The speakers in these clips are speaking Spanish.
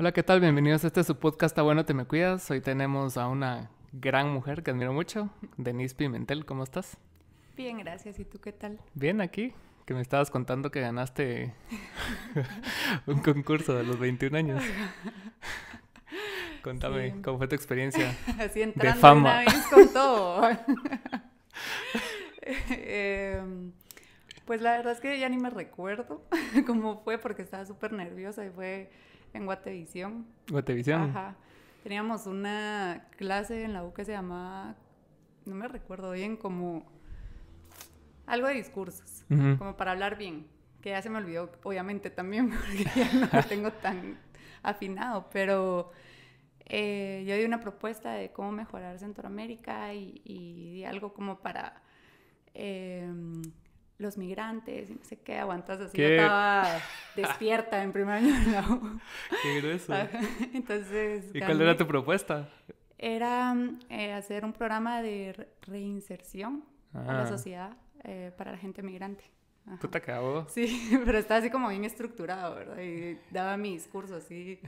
Hola, ¿qué tal? Bienvenidos a este su podcast A Bueno Te Me Cuidas. Hoy tenemos a una gran mujer que admiro mucho, Denise Pimentel. ¿Cómo estás? Bien, gracias. ¿Y tú qué tal? Bien, aquí. Que me estabas contando que ganaste un concurso de los 21 años. Contame, ¿cómo fue tu experiencia? Así entrando de fama. Una vez con todo. Em, pues la verdad es que ya ni me recuerdo cómo fue porque estaba súper nerviosa y fue en Guatevisión. Guatevisión. Ajá. Teníamos una clase en la U que se llamaba, no me recuerdo bien, como algo de discursos, como para hablar bien, que ya se me olvidó, obviamente también, porque ya no lo tengo tan afinado, pero eh, yo di una propuesta de cómo mejorar Centroamérica y, di algo como para... Em, los migrantes y no sé qué, aguantas así. Yo estaba despierta en primer año de la U. Qué grueso. Entonces. ¿Y cuál era tu propuesta? Era eh, hacer un programa de reinserción a la ah. sociedad eh, para la gente migrante. Tú te acabó. Sí, pero estaba así como bien estructurado, ¿verdad? Y daba mi discurso así,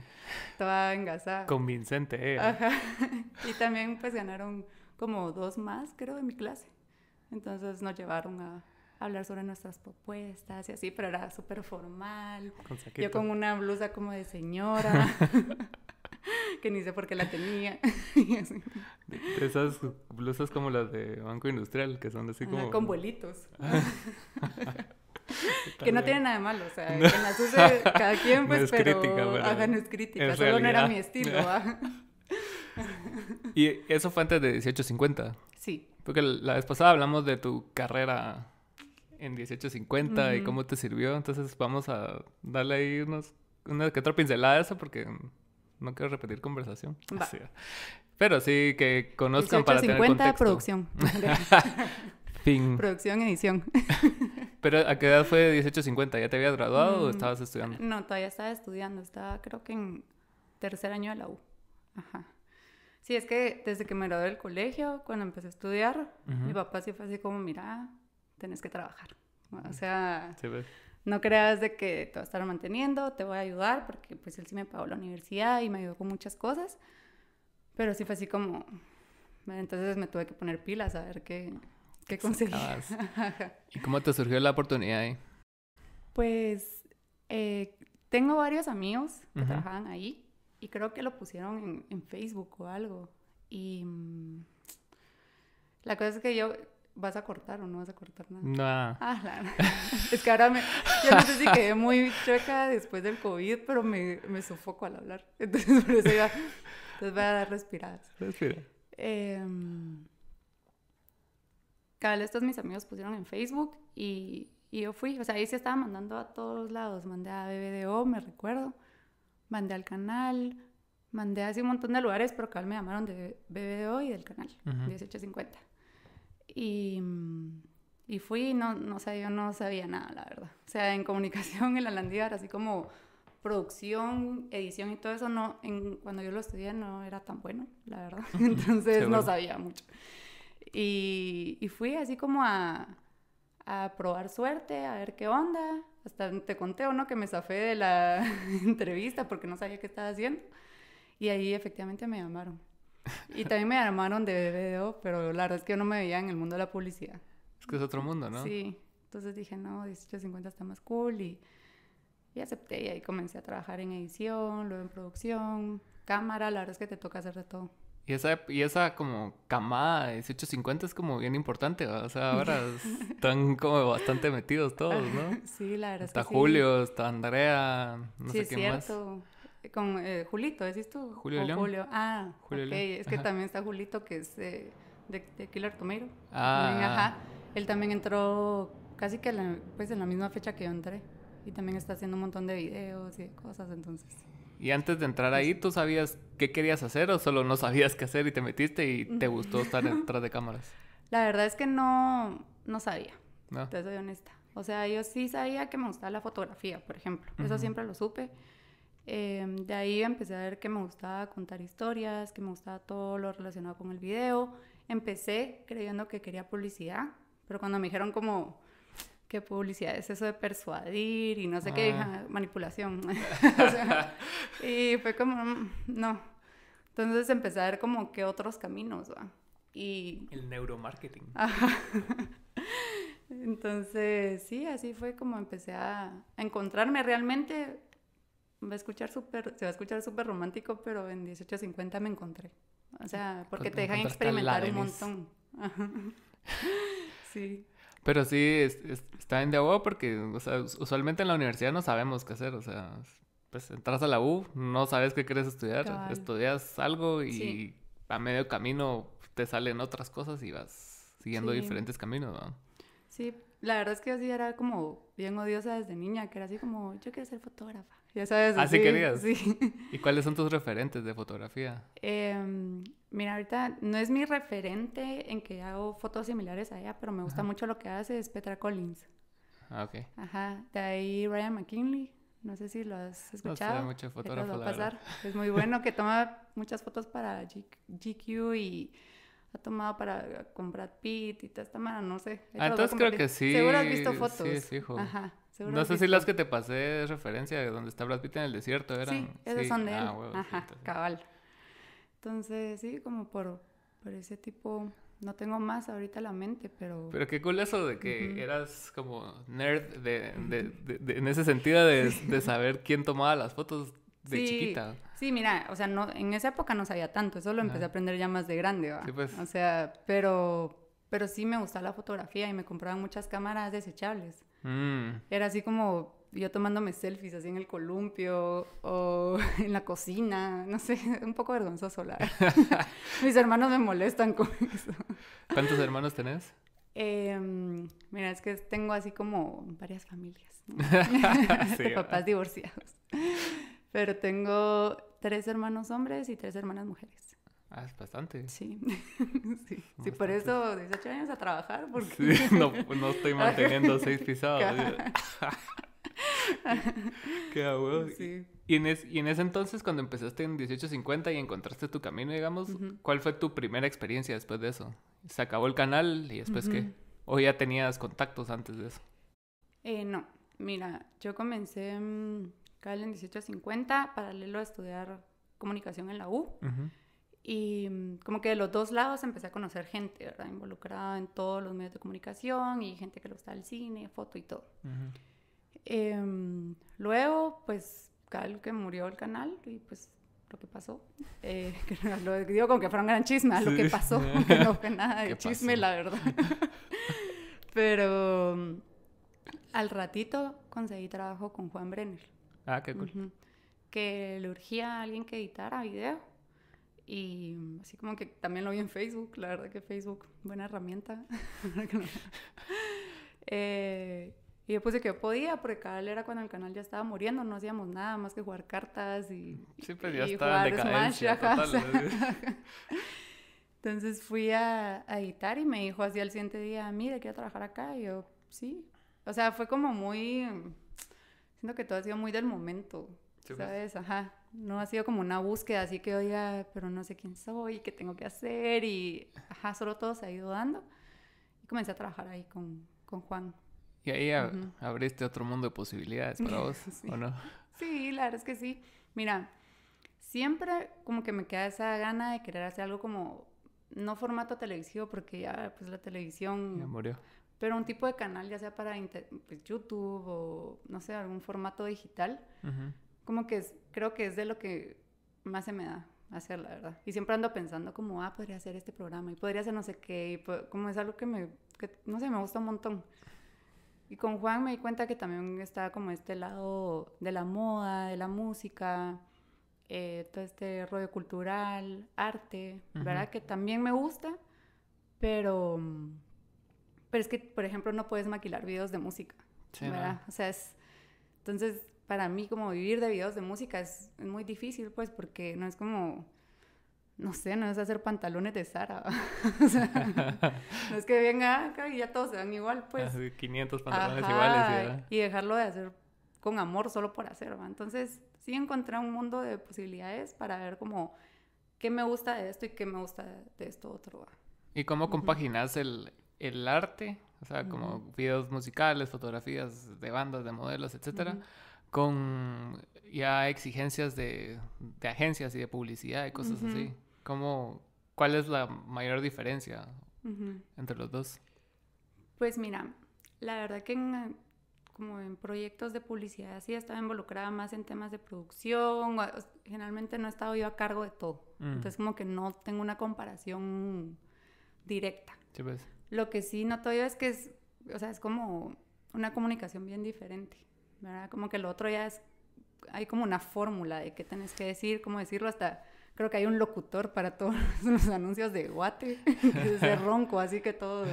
estaba engasada. Convincente, eh. Ajá. Y también pues ganaron como dos más, creo, de mi clase. Entonces nos llevaron a, hablar sobre nuestras propuestas y así, pero era súper formal. Yo con una blusa como de señora, que ni sé por qué la tenía. esas blusas como las de Banco Industrial, que son así como... con vuelitos. que no tienen nada de malo, o sea, en las cada quien, pues, es pero... Crítica, pero... Ajá, no es crítica, solo no era mi estilo, ¿Y eso fue antes de 1850? Sí. Porque la vez pasada hablamos de tu carrera en 1850 y cómo te sirvió. Entonces vamos a darle ahí unos, una que otra pincelada eso porque no quiero repetir conversación. pero sí que conozcan 1850, para tener producción. fin. Producción, edición. ¿Pero a qué edad fue 1850? ¿Ya te habías graduado o mm, estabas estudiando? No, todavía estaba estudiando. Estaba creo que en tercer año de la U. Ajá. Sí, es que desde que me gradué del colegio, cuando empecé a estudiar, mi papá sí fue así como, mira, Tienes que trabajar. O mm. sea, pues. no creas de que te va a estar manteniendo, te voy a ayudar, porque pues él sí me pagó la universidad y me ayudó con muchas cosas, pero sí fue así como, entonces me tuve que poner pilas a ver qué, qué ¿Y cómo te surgió la oportunidad ahí? Pues eh, tengo varios amigos que trabajaban ahí y creo que lo pusieron en, Facebook o algo. Y mm, la cosa es que yo ¿Vas a cortar o no vas a cortar nada? Nada. Ah, es que ahora me, yo no sé si quedé muy chueca después del COVID, pero me, sofoco al hablar. Entonces, por eso iba, entonces voy a dar respiradas. Respira. Em, cada vez estos mis amigos pusieron en Facebook y, yo fui. O sea, ahí sí estaba mandando a todos lados. Mandé a BBDO, me recuerdo. Mandé al canal. Mandé así un montón de lugares, pero cada vez me llamaron de BBDO y del canal, 1850. Mm, y, fui, no, no sé, yo no sabía nada, la verdad. O sea, en comunicación en la Landívar, así como producción, edición y todo eso, no, en, cuando yo lo estudié no era tan bueno, la verdad. Entonces no sabía mucho. Y, fui así como a, probar suerte, a ver qué onda. Hasta te conté, o ¿no? Que me zafé de la entrevista porque no sabía qué estaba haciendo. Y ahí efectivamente me llamaron. Y también me armaron de BBDO, pero la verdad es que yo no me veía en el mundo de la publicidad. Es que es otro mundo, ¿no? Sí. Entonces dije, no, 1850 está más cool y, y acepté y ahí comencé a trabajar en edición, luego en producción, cámara, la verdad es que te toca hacer de todo. Y esa, y esa como camada de 1850 es como bien importante, o sea, ahora están como bastante metidos todos, ¿no? Sí, la verdad. Está es que Julio, sí. está Andrea, no sí, es cierto con eh, Julito, ¿es esto? Julio León. Ah, Julio okay. es que también está Julito, que es eh, de, de, Killer Tomato. Ah. Ajá. Él también entró casi que pues en la misma fecha que yo entré. Y también está haciendo un montón de videos y cosas, entonces. ¿Y antes de entrar ahí, tú sabías qué querías hacer o solo no sabías qué hacer y te metiste y te gustó estar detrás de cámaras? La verdad es que no, no sabía. No. soy honesta. O sea, yo sí sabía que me gustaba la fotografía, por ejemplo. Eso siempre lo supe. Em, de ahí empecé a ver que me gustaba contar historias, que me gustaba todo lo relacionado con el video. Empecé creyendo que quería publicidad, pero cuando me dijeron como que publicidad es eso de persuadir y no sé qué, ah. manipulación. y fue como, mm, no. Entonces empecé a ver como que otros caminos. ¿va? Y... El neuromarketing. Entonces, sí, así fue como empecé a encontrarme realmente va a escuchar súper, se va a escuchar súper romántico, pero en 1850 me encontré. O sea, porque te dejan experimentar un montón. sí. Pero sí, está en de porque, o sea, usualmente en la universidad no sabemos qué hacer, o sea, pues entras a la U, no sabes qué quieres estudiar, estudias algo y a medio camino te salen otras cosas y vas siguiendo diferentes caminos, ¿no? Sí, la verdad es que yo sí era como bien odiosa desde niña, que era así como, yo quiero ser fotógrafa. Ya sabes. Ah, así, querías. Sí. ¿Y cuáles son tus referentes de fotografía? Em, mira, ahorita no es mi referente en que hago fotos similares a ella, pero me gusta mucho lo que hace, es Petra Collins. Ah, ok. Ajá. De ahí Ryan McKinley. No sé si lo has escuchado. mucho fotógrafo, Es muy bueno que toma muchas fotos para GQ y ha tomado para con Brad Pitt y toda esta mano, no sé. Ah, entonces creo que sí. Seguro has visto fotos. Sí, hijo. Ajá. No sé si las que te pasé de referencia de donde está Brad Pitt en el desierto eran. Sí, esas son de ah, Ajá, cabal. Entonces, sí, como por, por ese tipo. No tengo más ahorita la mente, pero. Pero qué cool eso de que eras como nerd en ese sentido de, saber quién tomaba las fotos de chiquita. Sí, mira, o sea, no, en esa época no sabía tanto, eso lo empecé a aprender ya más de grande, Sí, pues. O sea, pero, pero sí me gustaba la fotografía y me compraban muchas cámaras desechables. Mm. Era así como yo tomándome selfies así en el columpio o en la cocina, no sé, un poco vergonzoso la Mis hermanos me molestan con eso. ¿Cuántos hermanos tenés? Em, mira, es que tengo así como varias familias, de papás divorciados. Pero tengo tres hermanos hombres y tres hermanas mujeres. Ah, es bastante. Sí. sí. por eso 18 años a trabajar, porque... Sí, pues, no, estoy manteniendo seis pisados. Qué abuelo. Sí. Y, en ese entonces, cuando empezaste en 1850 y encontraste tu camino, digamos, ¿cuál fue tu primera experiencia después de eso? ¿Se acabó el canal y después qué? ¿O ya tenías contactos antes de eso? Eh, no. Mira, yo comencé mmm, en 1850, paralelo a estudiar comunicación en la U. Y mm, como que de los dos lados empecé a conocer gente, ¿verdad? Involucrada en todos los medios de comunicación y gente que lo está al cine, foto y todo. Em, luego, pues, Cal que murió el canal y pues lo que pasó. Eh, que, digo como que fue un gran chisme, lo que pasó, no fue nada de chisme, la verdad. Pero mm, al ratito conseguí trabajo con Juan Brenner. Ah, qué cool. Que le urgía a alguien que editara video y así como que también lo vi en Facebook, la verdad que Facebook, buena herramienta. Eh, y después de que yo podía, porque vez era cuando el canal ya estaba muriendo, no hacíamos nada más que jugar cartas y, sí, pues, ya estaba en decadencia, Entonces fui a, editar y me dijo así al siguiente día, mira, quiero trabajar acá. Y yo, sí. O sea, fue como muy... Siento que todo ha sido muy del momento, pues. ¿sabes? Ajá no ha sido como una búsqueda, así que oiga, pero no sé quién soy, qué tengo que hacer y, ajá, solo todo se ha ido dando. Y comencé a trabajar ahí con, con Juan. Y ahí abriste otro mundo de posibilidades para vos, ¿o no? Sí, la verdad es que sí. Mira, siempre como que me queda esa gana de querer hacer algo como, no formato televisivo, porque ya pues la televisión... Ya murió. Pero un tipo de canal, ya sea para pues, YouTube o, no sé, algún formato digital. Ajá como que es, creo que es de lo que más se me da hacer, la verdad. Y siempre ando pensando como, ah, podría hacer este programa y podría hacer no sé qué, y como es algo que me, no sé, me gusta un montón. Y con Juan me di cuenta que también está como este lado de la moda, de la música, eh, todo este rollo cultural, arte, ¿verdad? Que también me gusta, pero, pero es que, por ejemplo, no puedes maquilar videos de música, ¿verdad? O sea, es, entonces para mí como vivir de videos de música es, muy difícil, pues, porque no es como no sé, no es hacer pantalones de Sara. o sea, no es que venga acá y ya todos se dan igual, pues. 500 pantalones iguales. Y dejarlo de hacer con amor solo por hacer, ¿verdad? Entonces, sí encontré un mundo de posibilidades para ver como qué me gusta de esto y qué me gusta de esto otro, ¿Y cómo compaginas el, arte? O sea, como videos musicales, fotografías de bandas, de modelos, etcétera con ya exigencias de, agencias y de publicidad y cosas así. ¿Cuál es la mayor diferencia entre los dos? Pues mira, la verdad que en, como en proyectos de publicidad así estaba involucrada más en temas de producción, generalmente no he estado yo a cargo de todo, mm. entonces como que no tengo una comparación directa. Pues. Lo que sí noto yo es que es, o sea, es como una comunicación bien diferente. Como que lo otro ya es, hay como una fórmula de qué tenés que decir, cómo decirlo, hasta creo que hay un locutor para todos los anuncios de Guate, que es ronco, así que todos,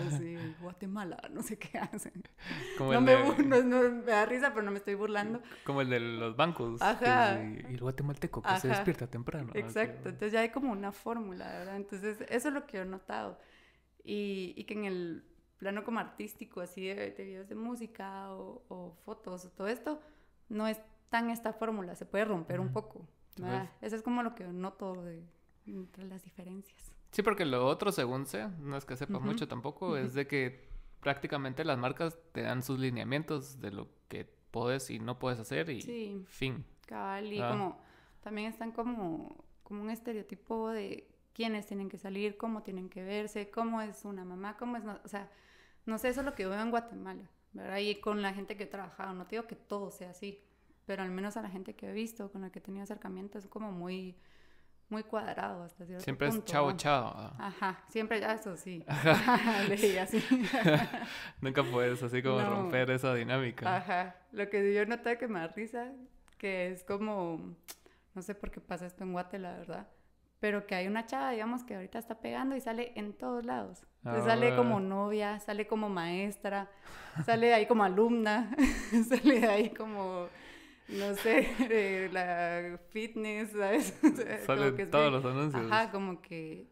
Guatemala, no sé qué hacen. no, me, me, da risa, pero no me estoy burlando. Como el de los bancos. Y el, guatemalteco que se despierta temprano. Exacto, entonces ya hay como una fórmula, ¿verdad? Entonces eso es lo que he notado. Y, y que en el plano como artístico, así de, videos de música o, fotos o todo esto, no es tan esta fórmula, se puede romper un poco. Eso es como lo que noto de, entre las diferencias. Sí, porque lo otro, según sé no es que sepa mucho tampoco, es de que prácticamente las marcas te dan sus lineamientos de lo que puedes y no puedes hacer y fin. y ah. como también están como, como un estereotipo de quiénes tienen que salir, cómo tienen que verse, cómo es una mamá, cómo es... No, no sé, eso es lo que veo en Guatemala, ¿verdad? Y con la gente que he trabajado, no te digo que todo sea así, pero al menos a la gente que he visto, con la que he tenido acercamiento, es como muy, muy cuadrado hasta Siempre es chavo chavo Ajá, siempre ya ah, eso sí. Nunca puedes así como romper esa dinámica. Ajá, lo que yo noté que me da risa, que es como, no sé por qué pasa esto en Guatemala verdad, pero que hay una chava, digamos, que ahorita está pegando y sale en todos lados sale como novia, sale como maestra, sale ahí como alumna, sale ahí como, no sé, de la fitness, ¿sabes? Sale todos los anuncios. Ajá, como que,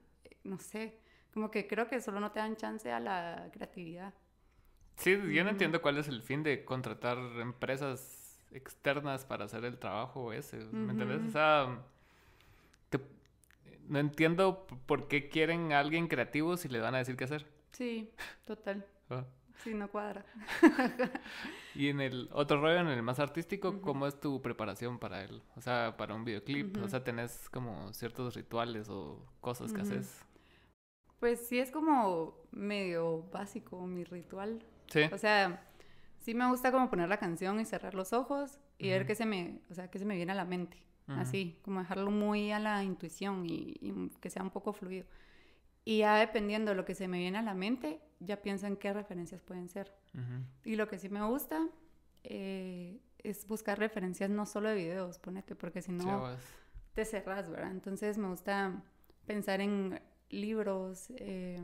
no sé, como que creo que solo no te dan chance a la creatividad. Sí, yo no entiendo cuál es el fin de contratar empresas externas para hacer el trabajo ese, ¿me entiendes? no entiendo por qué quieren a alguien creativo si le van a decir qué hacer. Sí, total. Ah. Sí, no cuadra. y en el otro rollo, en el más artístico, ¿cómo es tu preparación para él? O sea, para un videoclip. O sea, ¿tenés como ciertos rituales o cosas que haces? Pues sí, es como medio básico mi ritual. Sí. O sea, sí me gusta como poner la canción y cerrar los ojos y ver qué se me, o sea, qué se me viene a la mente así, como dejarlo muy a la intuición y, que sea un poco fluido. Y ya dependiendo de lo que se me viene a la mente, ya pienso en qué referencias pueden ser. Y lo que sí me gusta eh, es buscar referencias no solo de videos, ponete, porque si no pues. te cerras, ¿verdad? Entonces me gusta pensar en libros, eh,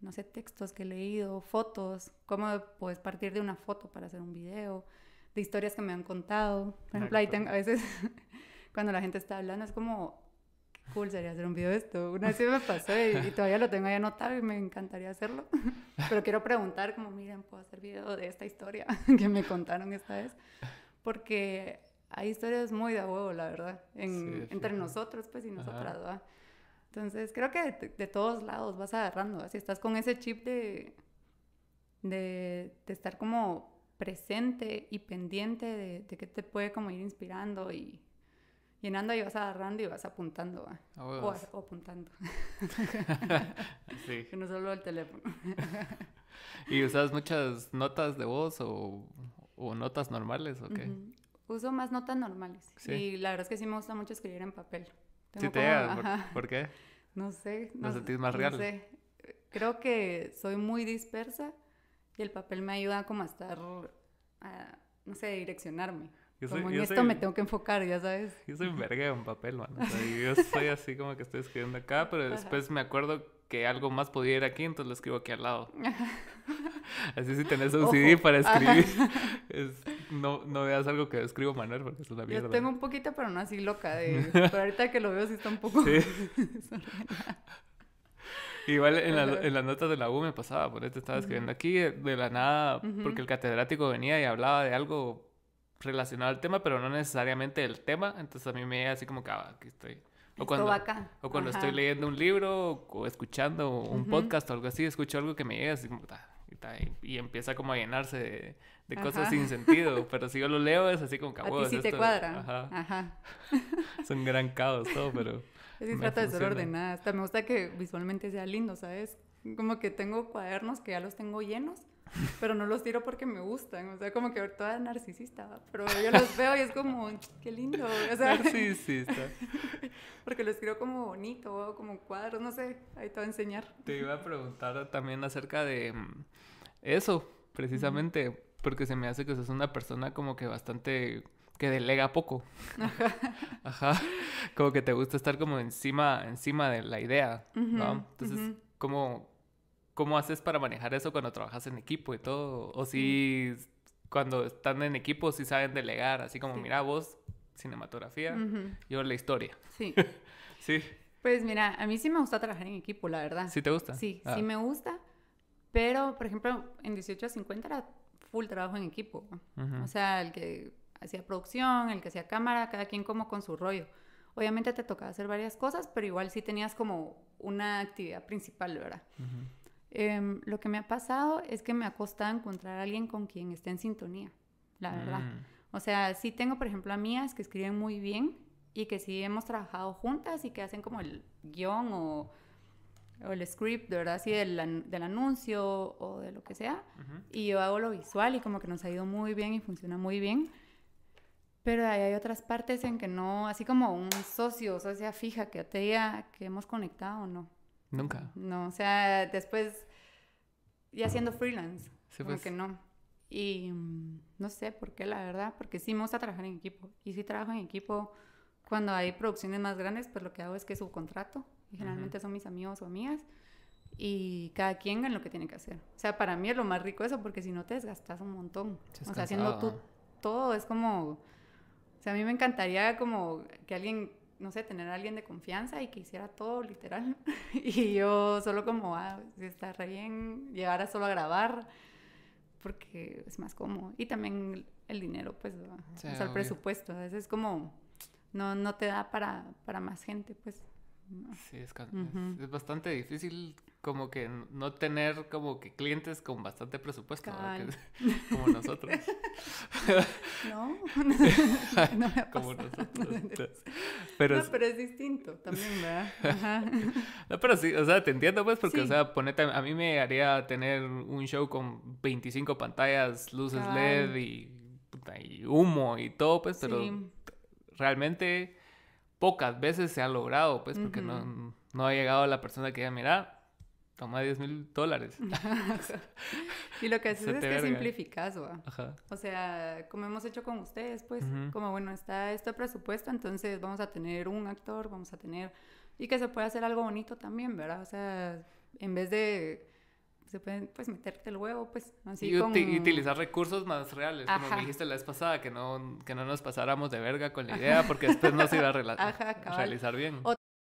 no sé, textos que he leído, fotos, cómo puedes partir de una foto para hacer un video, de historias que me han contado. Por ah, ejemplo, ahí tengo, a veces cuando la gente está hablando, es como, cool, sería hacer un video de esto. Una vez me pasó y, todavía lo tengo ahí anotado y me encantaría hacerlo. Pero quiero preguntar, como, miren, puedo hacer video de esta historia que me contaron esta vez. Porque hay historias muy de huevo, la verdad, entre nosotros, pues, y nosotras, Entonces, creo que de, todos lados vas agarrando, así estás con ese chip de, de, estar como presente y pendiente de, de qué te puede como ir inspirando y llenando y vas agarrando y vas apuntando, o, apuntando. sí. Que no solo el teléfono. ¿Y usas muchas notas de voz o, notas normales o qué? Uso más notas normales. Y la verdad es que sí me gusta mucho escribir en papel. te ¿Por, qué? No sé. No, sentís más real? No sé. Creo que soy muy dispersa y el papel me ayuda como a estar, no sé, direccionarme como en esto me tengo que enfocar, ya sabes. Yo soy verga en papel, mano. yo soy así como que estoy escribiendo acá, pero después me acuerdo que algo más podía ir aquí, entonces lo escribo aquí al lado. Así si tenés un CD para escribir, no, no veas algo que escribo Manuel, porque es una mierda. Yo tengo un poquito, pero no así loca. De, pero ahorita que lo veo sí está un poco... Igual en, la, en, las notas de la U me pasaba, por eso estaba escribiendo aquí de, la nada, porque el catedrático venía y hablaba de algo relacionado al tema, pero no necesariamente el tema. Entonces a mí me llega así como que ah, aquí estoy. O cuando, o cuando estoy leyendo un libro o, escuchando un podcast o algo así, escucho algo que me llega así como, y, empieza como a llenarse de, cosas sin sentido. Pero si yo lo leo es así como que Sí Si te cuadra. Ajá. Ajá. gran caos todo, pero. Es trata de ser ordenada. me gusta que visualmente sea lindo, ¿sabes? Como que tengo cuadernos que ya los tengo llenos pero no los tiro porque me gustan, o sea, como que toda narcisista, pero yo los veo y es como, qué lindo, o sea, narcisista. porque los quiero como bonito, como cuadros, no sé, ahí te voy a enseñar. Te iba a preguntar también acerca de mm, eso, precisamente, porque se me hace que sos una persona como que bastante que delega poco. Ajá. Ajá. Como que te gusta estar como encima, encima de la idea, Entonces, como... ¿Cómo haces para manejar eso cuando trabajas en equipo y todo? O si cuando están en equipo, si sí saben delegar, así como, mira, vos, cinematografía, yo la historia. Sí. sí. Pues mira, a mí sí me gusta trabajar en equipo, la verdad. ¿Sí te gusta? Sí, sí ah. me gusta. Pero, por ejemplo, en 1850 era full trabajo en equipo. O sea, el que hacía producción, el que hacía cámara, cada quien como con su rollo. Obviamente te tocaba hacer varias cosas, pero igual sí tenías como una actividad principal, ¿verdad? Em, lo que me ha pasado es que me ha costado encontrar a alguien con quien esté en sintonía, la verdad. Mm. O sea, sí tengo, por ejemplo, a mías que escriben muy bien y que sí hemos trabajado juntas y que hacen como el guión o, el script, de verdad, sí, del, anuncio o de lo que sea. Y yo hago lo visual y como que nos ha ido muy bien y funciona muy bien. Pero ahí hay otras partes en que no, así como un socio, o sea fija que te que hemos conectado o no. Nunca. No, o sea, después ya siendo freelance, como pues. que no. Y mm, no sé por qué, la verdad, porque sí me gusta trabajar en equipo. Y sí trabajo en equipo cuando hay producciones más grandes, pues lo que hago es que subcontrato. Y generalmente son mis amigos o amigas. Y cada quien gana lo que tiene que hacer. O sea, para mí es lo más rico eso, porque si no te desgastas un montón. o sea, haciendo tú todo es como... O sea, a mí me encantaría como que alguien no sé, tener a alguien de confianza y que hiciera todo, literal. y yo solo como, ah, si está bien, llegar a solo a grabar, porque es más cómodo. Y también el dinero, pues, el presupuesto. A veces es como, no, no te da para, más gente, pues. Sí, es, bastante difícil como que no tener como que clientes con bastante presupuesto, como nosotros. No, no me ha pues, Pero, no, pero es distinto también, ¿verdad? No, pero sí, o sea, te entiendo, pues, porque, o sea, ponete, a mí me haría tener un show con 25 pantallas, luces LED y, humo y todo, pues, pero realmente pocas veces se ha logrado, pues, porque no, ha llegado la persona que ya mira, toma 10 mil dólares. y lo que haces es que simplificas, güey. O sea, como hemos hecho con ustedes, pues, como bueno, está este presupuesto, entonces vamos a tener un actor, vamos a tener... Y que se pueda hacer algo bonito también, ¿verdad? O sea, en vez de se pueden pues meterte el huevo pues así y utilizar recursos más reales como dijiste la vez pasada que no que no nos pasáramos de verga con la idea porque después no se iba a, realizar bien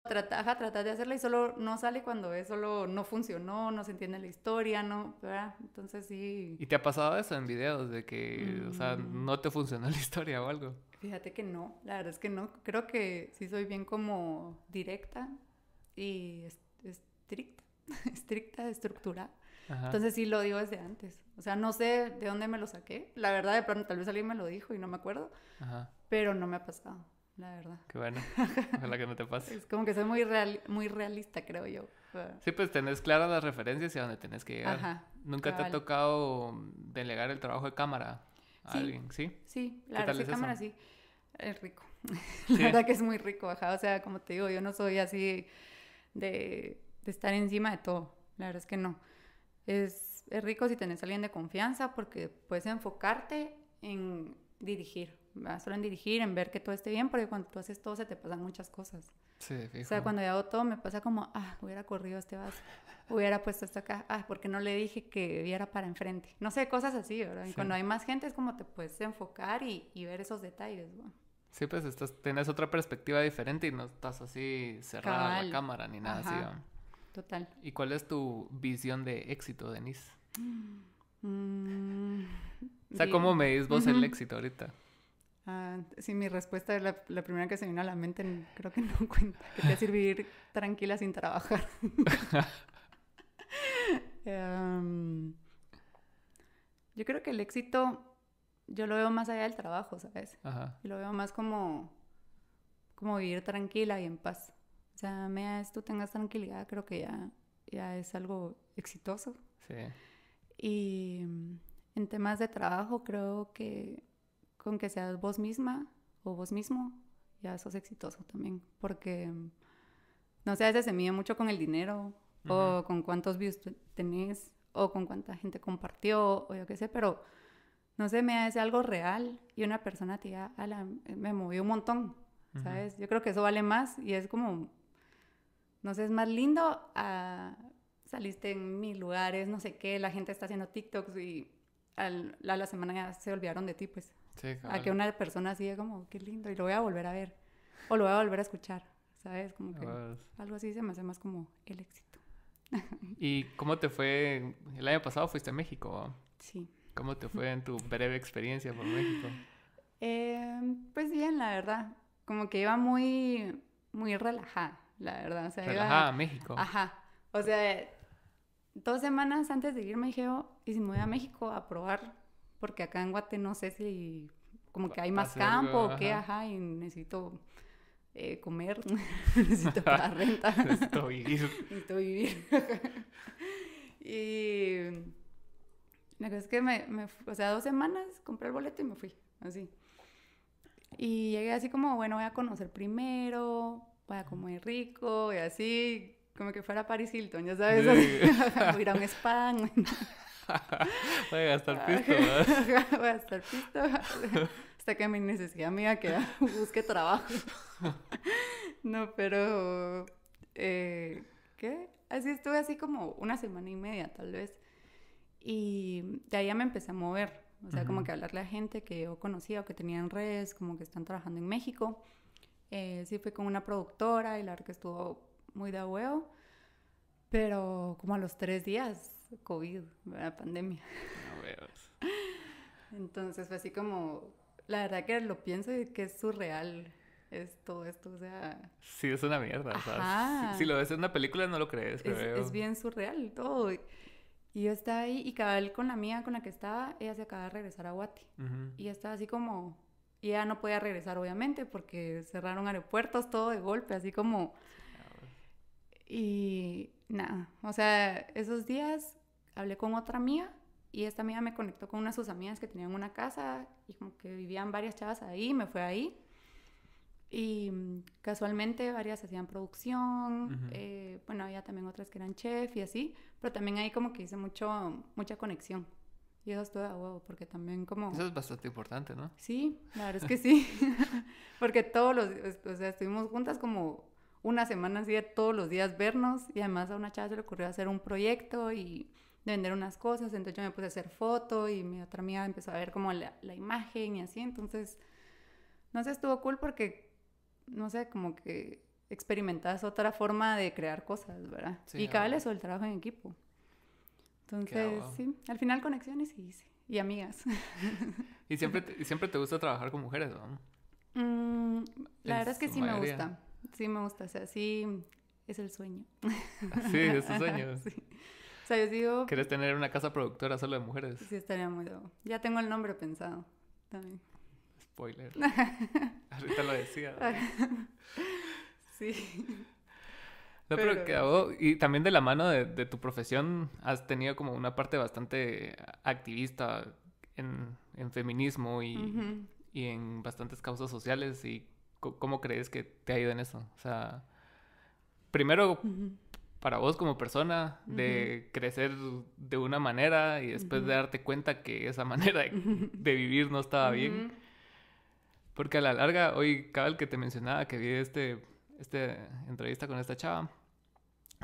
tratas de hacerla y solo no sale cuando es, solo no funcionó, no se entiende la historia, ¿no? Entonces sí. ¿Y te ha pasado eso en videos de que, o sea, mm. no te funcionó la historia o algo? Fíjate que no, la verdad es que no. Creo que sí soy bien como directa y estricta, estricta, estructurada. Entonces sí lo digo desde antes. O sea, no sé de dónde me lo saqué. La verdad, de pronto tal vez alguien me lo dijo y no me acuerdo. Pero no me ha pasado la verdad. Qué bueno. Ojalá que no te pase. Es como que soy muy, real, muy realista, creo yo. Sí, pues tenés claras las referencias y a dónde tenés que llegar. Ajá, Nunca te ha tocado delegar el trabajo de cámara a alguien, ¿sí? Sí, la de cámara sí. Es rico. La verdad que es muy rico, ajá. O sea, como te digo, yo no soy así de, estar encima de todo. La verdad es que no. Es, es rico si tenés a alguien de confianza porque puedes enfocarte en dirigir solo en dirigir, en ver que todo esté bien, porque cuando tú haces todo se te pasan muchas cosas. Sí, O sea, cuando yo hago todo me pasa como, ah, hubiera corrido este vaso, hubiera puesto esto acá, ah, porque no le dije que viera para enfrente. No sé, cosas así, ¿verdad? cuando hay más gente es como te puedes enfocar y, ver esos detalles, Sí, pues estás, tenés otra perspectiva diferente y no estás así cerrada la cámara ni nada así. Total. ¿Y cuál es tu visión de éxito, Denise? Mm, o sea, ¿cómo medís vos el éxito ahorita? Ah, sí, mi respuesta, es la primera que se vino a la mente, creo que no cuenta. que decir vivir tranquila sin trabajar. Em, yo creo que el éxito, yo lo veo más allá del trabajo, ¿sabes? y lo veo más como, como vivir tranquila y en paz. O sea, es tú tengas tranquilidad, creo que ya, ya es algo exitoso. Sí. Y em, en temas de trabajo, creo que con que seas vos misma o vos mismo, ya sos exitoso también. Porque, no sé, a veces se mide mucho con el dinero o con cuántos views tenés o con cuánta gente compartió o yo qué sé, pero no sé, me hace algo real y una persona te diga, me movió un montón, ¿sabes? Yo creo que eso vale más y es como, no sé, es más lindo ah, saliste en mil lugares, no sé qué, la gente está haciendo TikToks y a la semana ya se olvidaron de ti, pues a que una persona así como, qué lindo, y lo voy a volver a ver, o lo voy a volver a escuchar, ¿sabes? Como que algo así se me hace más como el éxito. ¿Y cómo te fue? El año pasado fuiste a México. Sí. ¿Cómo te fue en tu breve experiencia por México? Em, pues bien, la verdad. Como que iba muy, muy relajada, la verdad. O relajada a México. Ajá. O sea, dos semanas antes de irme dije, oh, y si me voy a México a probar porque acá en Guate no sé si como que hay más campo o qué, ajá, y necesito eh, comer, necesito pagar renta. necesito vivir. necesito vivir. y la cosa es que me, me, o sea, dos semanas compré el boleto y me fui, así. Y llegué así como, bueno, voy a conocer primero, voy a comer rico y así, como que fuera Paris Hilton, ya sabes, ir a un spa. Ah, voy a gastar pisto. Voy a gastar pisto. Hasta que mi necesidad mía que busque trabajo. No, pero... Eh, ¿Qué? Así estuve así como una semana y media tal vez. Y de ahí ya me empecé a mover. O sea, como que hablarle a gente que yo conocía o que tenían redes, como que están trabajando en México. Eh, sí fue con una productora y la verdad que estuvo muy de huevo. Pero como a los tres días COVID, la pandemia. No veo... Entonces fue así como, la verdad que lo pienso y que es surreal es todo esto, o sea... Sí, es una mierda, Ajá. si, lo ves en una película no lo crees, creo. Es, bien surreal todo. Y yo estaba ahí y cabal con la mía con la que estaba, ella se acaba de regresar a Guate... Y estaba así como... Y ella no podía regresar, obviamente, porque cerraron aeropuertos, todo de golpe, así como... y nada, o sea, esos días hablé con otra mía y esta mía me conectó con de sus amigas que tenían una casa y como que vivían varias chavas ahí, me fue ahí. Y mm, casualmente varias hacían producción, eh, bueno, había también otras que eran chef y así, pero también ahí como que hice mucho, mucha conexión. Y eso es todo porque también como... Eso es bastante importante, ¿no? Sí, la verdad es que sí. porque todos los, o sea, estuvimos juntas como una semana así de todos los días vernos y además a una chava se le ocurrió hacer un proyecto y de vender unas cosas, entonces yo me puse a hacer foto y mi otra amiga empezó a ver como la, imagen y así, entonces, no sé, estuvo cool porque, no sé, como que experimentas otra forma de crear cosas, ¿verdad? y cada eso, el trabajo en equipo. Entonces, sí, al final conexiones y, amigas. ¿Y siempre te, siempre te gusta trabajar con mujeres, no? Mm, la verdad es que sí me gusta, sí me gusta, o sea, sí es el sueño. Sí, es el sueño. sí. O ¿Quieres tener una casa productora solo de mujeres? Sí, estaría muy bueno. Ya tengo el nombre pensado también. Spoiler. Ahorita lo decía. Ah, sí. No, pero, pero y también de la mano de, tu profesión, has tenido como una parte bastante activista en, feminismo y, en bastantes causas sociales. ¿Y cómo crees que te ha ido en eso? O sea, primero, para vos como persona, de crecer de una manera y después de darte cuenta que esa manera de, vivir no estaba bien. Porque a la larga, hoy cabal que te mencionaba que vi este, este entrevista con esta chava,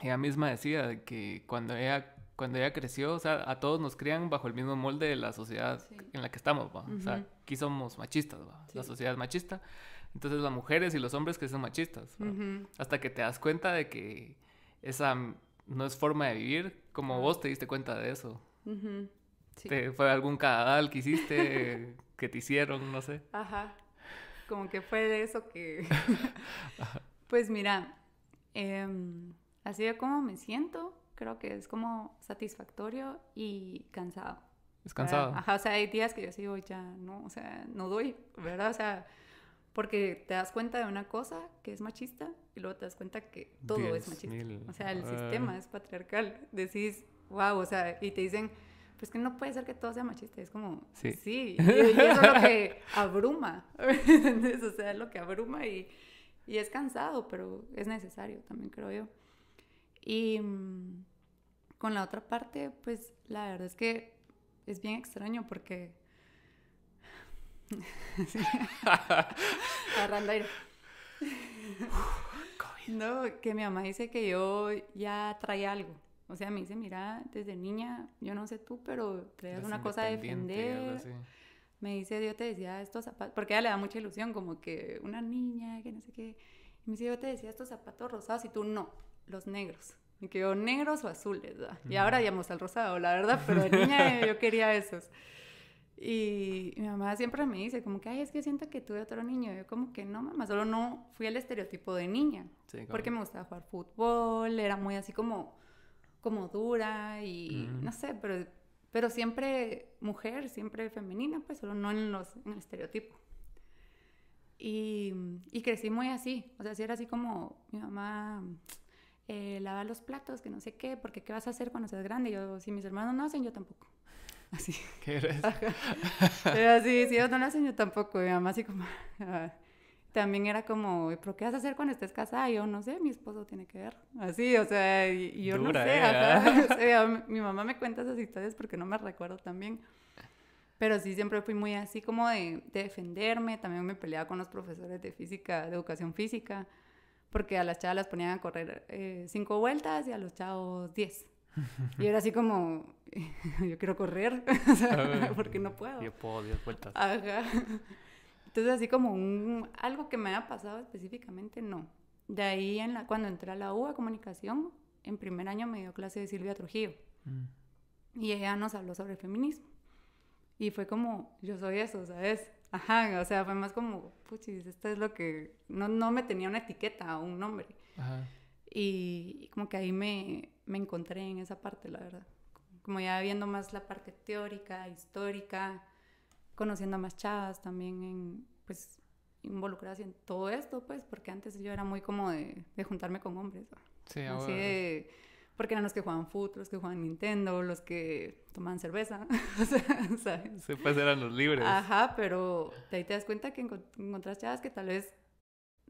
ella misma decía que cuando ella, cuando ella creció, o sea, a todos nos crían bajo el mismo molde de la sociedad en la que estamos, o sea, aquí somos machistas, la sociedad es machista. Entonces las mujeres y los hombres que son machistas. Hasta que te das cuenta de que esa no es forma de vivir, como vos te diste cuenta de eso. ¿Fue algún cadal que hiciste, que te hicieron, no sé? Ajá, como que fue de eso que... pues mira, em, así de como me siento, creo que es como satisfactorio y cansado. Es cansado. Ajá, o sea, hay días que yo sigo, ya no, o sea, no doy, ¿verdad? O sea, porque te das cuenta de una cosa que es machista y luego te das cuenta que todo es machista. O sea, el ah. sistema es patriarcal. Decís, wow, o sea, y te dicen, pues que no puede ser que todo sea machista. Es como, sí. Y, es lo que abruma. O sea, es lo que abruma y, y es cansado, pero es necesario también, creo yo. Y mm, con la otra parte, pues la verdad es que es bien extraño porque Agarrando aire. no, que mi mamá dice que yo ya traía algo. O sea, me dice, mira, desde niña, yo no sé tú, pero traías una cosa de defender. Me dice, yo te decía estos zapatos, porque ella le da mucha ilusión, como que una niña, que no sé qué. me dice, yo te decía estos zapatos rosados y tú no, los negros. Me que negros o azules, Y ahora ya al rosado, la verdad, pero de niña yo quería esos. Y mi mamá siempre me dice, como que, ay, es que siento que tuve otro niño. Yo como que no, mamá, solo no fui al estereotipo de niña. Porque me gustaba jugar fútbol, era muy así como, como dura y mm. no sé, pero, pero siempre mujer, siempre femenina, pues solo no en, los, en el estereotipo. Y, crecí muy así, o sea, si era así como mi mamá... Eh, lava los platos, que no sé qué, porque qué vas a hacer cuando seas grande. Yo, si mis hermanos no hacen, yo tampoco. Así. ¿Qué eres? Pero así, sí, yo no la enseño tampoco. Mi mamá así como... Ah, también era como, ¿pero qué vas a hacer cuando estés casada? yo, no sé, mi esposo tiene que ver. Así, o sea, y yo no sé. ¿eh? Ah. mi mamá me cuenta esas historias porque no me recuerdo también. Pero sí, siempre fui muy así como de, defenderme. También me peleaba con los profesores de física, de educación física, porque a las chavas las ponían a correr eh, cinco vueltas y a los chavos diez. Y era así como, yo quiero correr, ah, porque no puedo. Yo puedo, diez vueltas. Ajá. Entonces, así como algo que me ha pasado específicamente, no. De ahí, en la, cuando entré a la U comunicación, en primer año me dio clase de Silvia Trujillo. Mm. Y ella nos habló sobre feminismo. Y fue como, yo soy eso, ¿sabes? Ajá, o sea, fue más como, puchis, esto es lo que... No, me tenía una etiqueta o un nombre. y como que ahí me, me encontré en esa parte, la verdad. Como ya viendo más la parte teórica, histórica, conociendo a más chavas también, en, pues involucradas en todo esto, pues, porque antes yo era muy como de, de juntarme con hombres. Sí, Así porque eran los que jugaban fut, los que jugaban Nintendo, los que tomaban cerveza, o sea, ¿sabes? Se pues eran los libres. Ajá, pero ahí te das cuenta que encontrás chavas que tal vez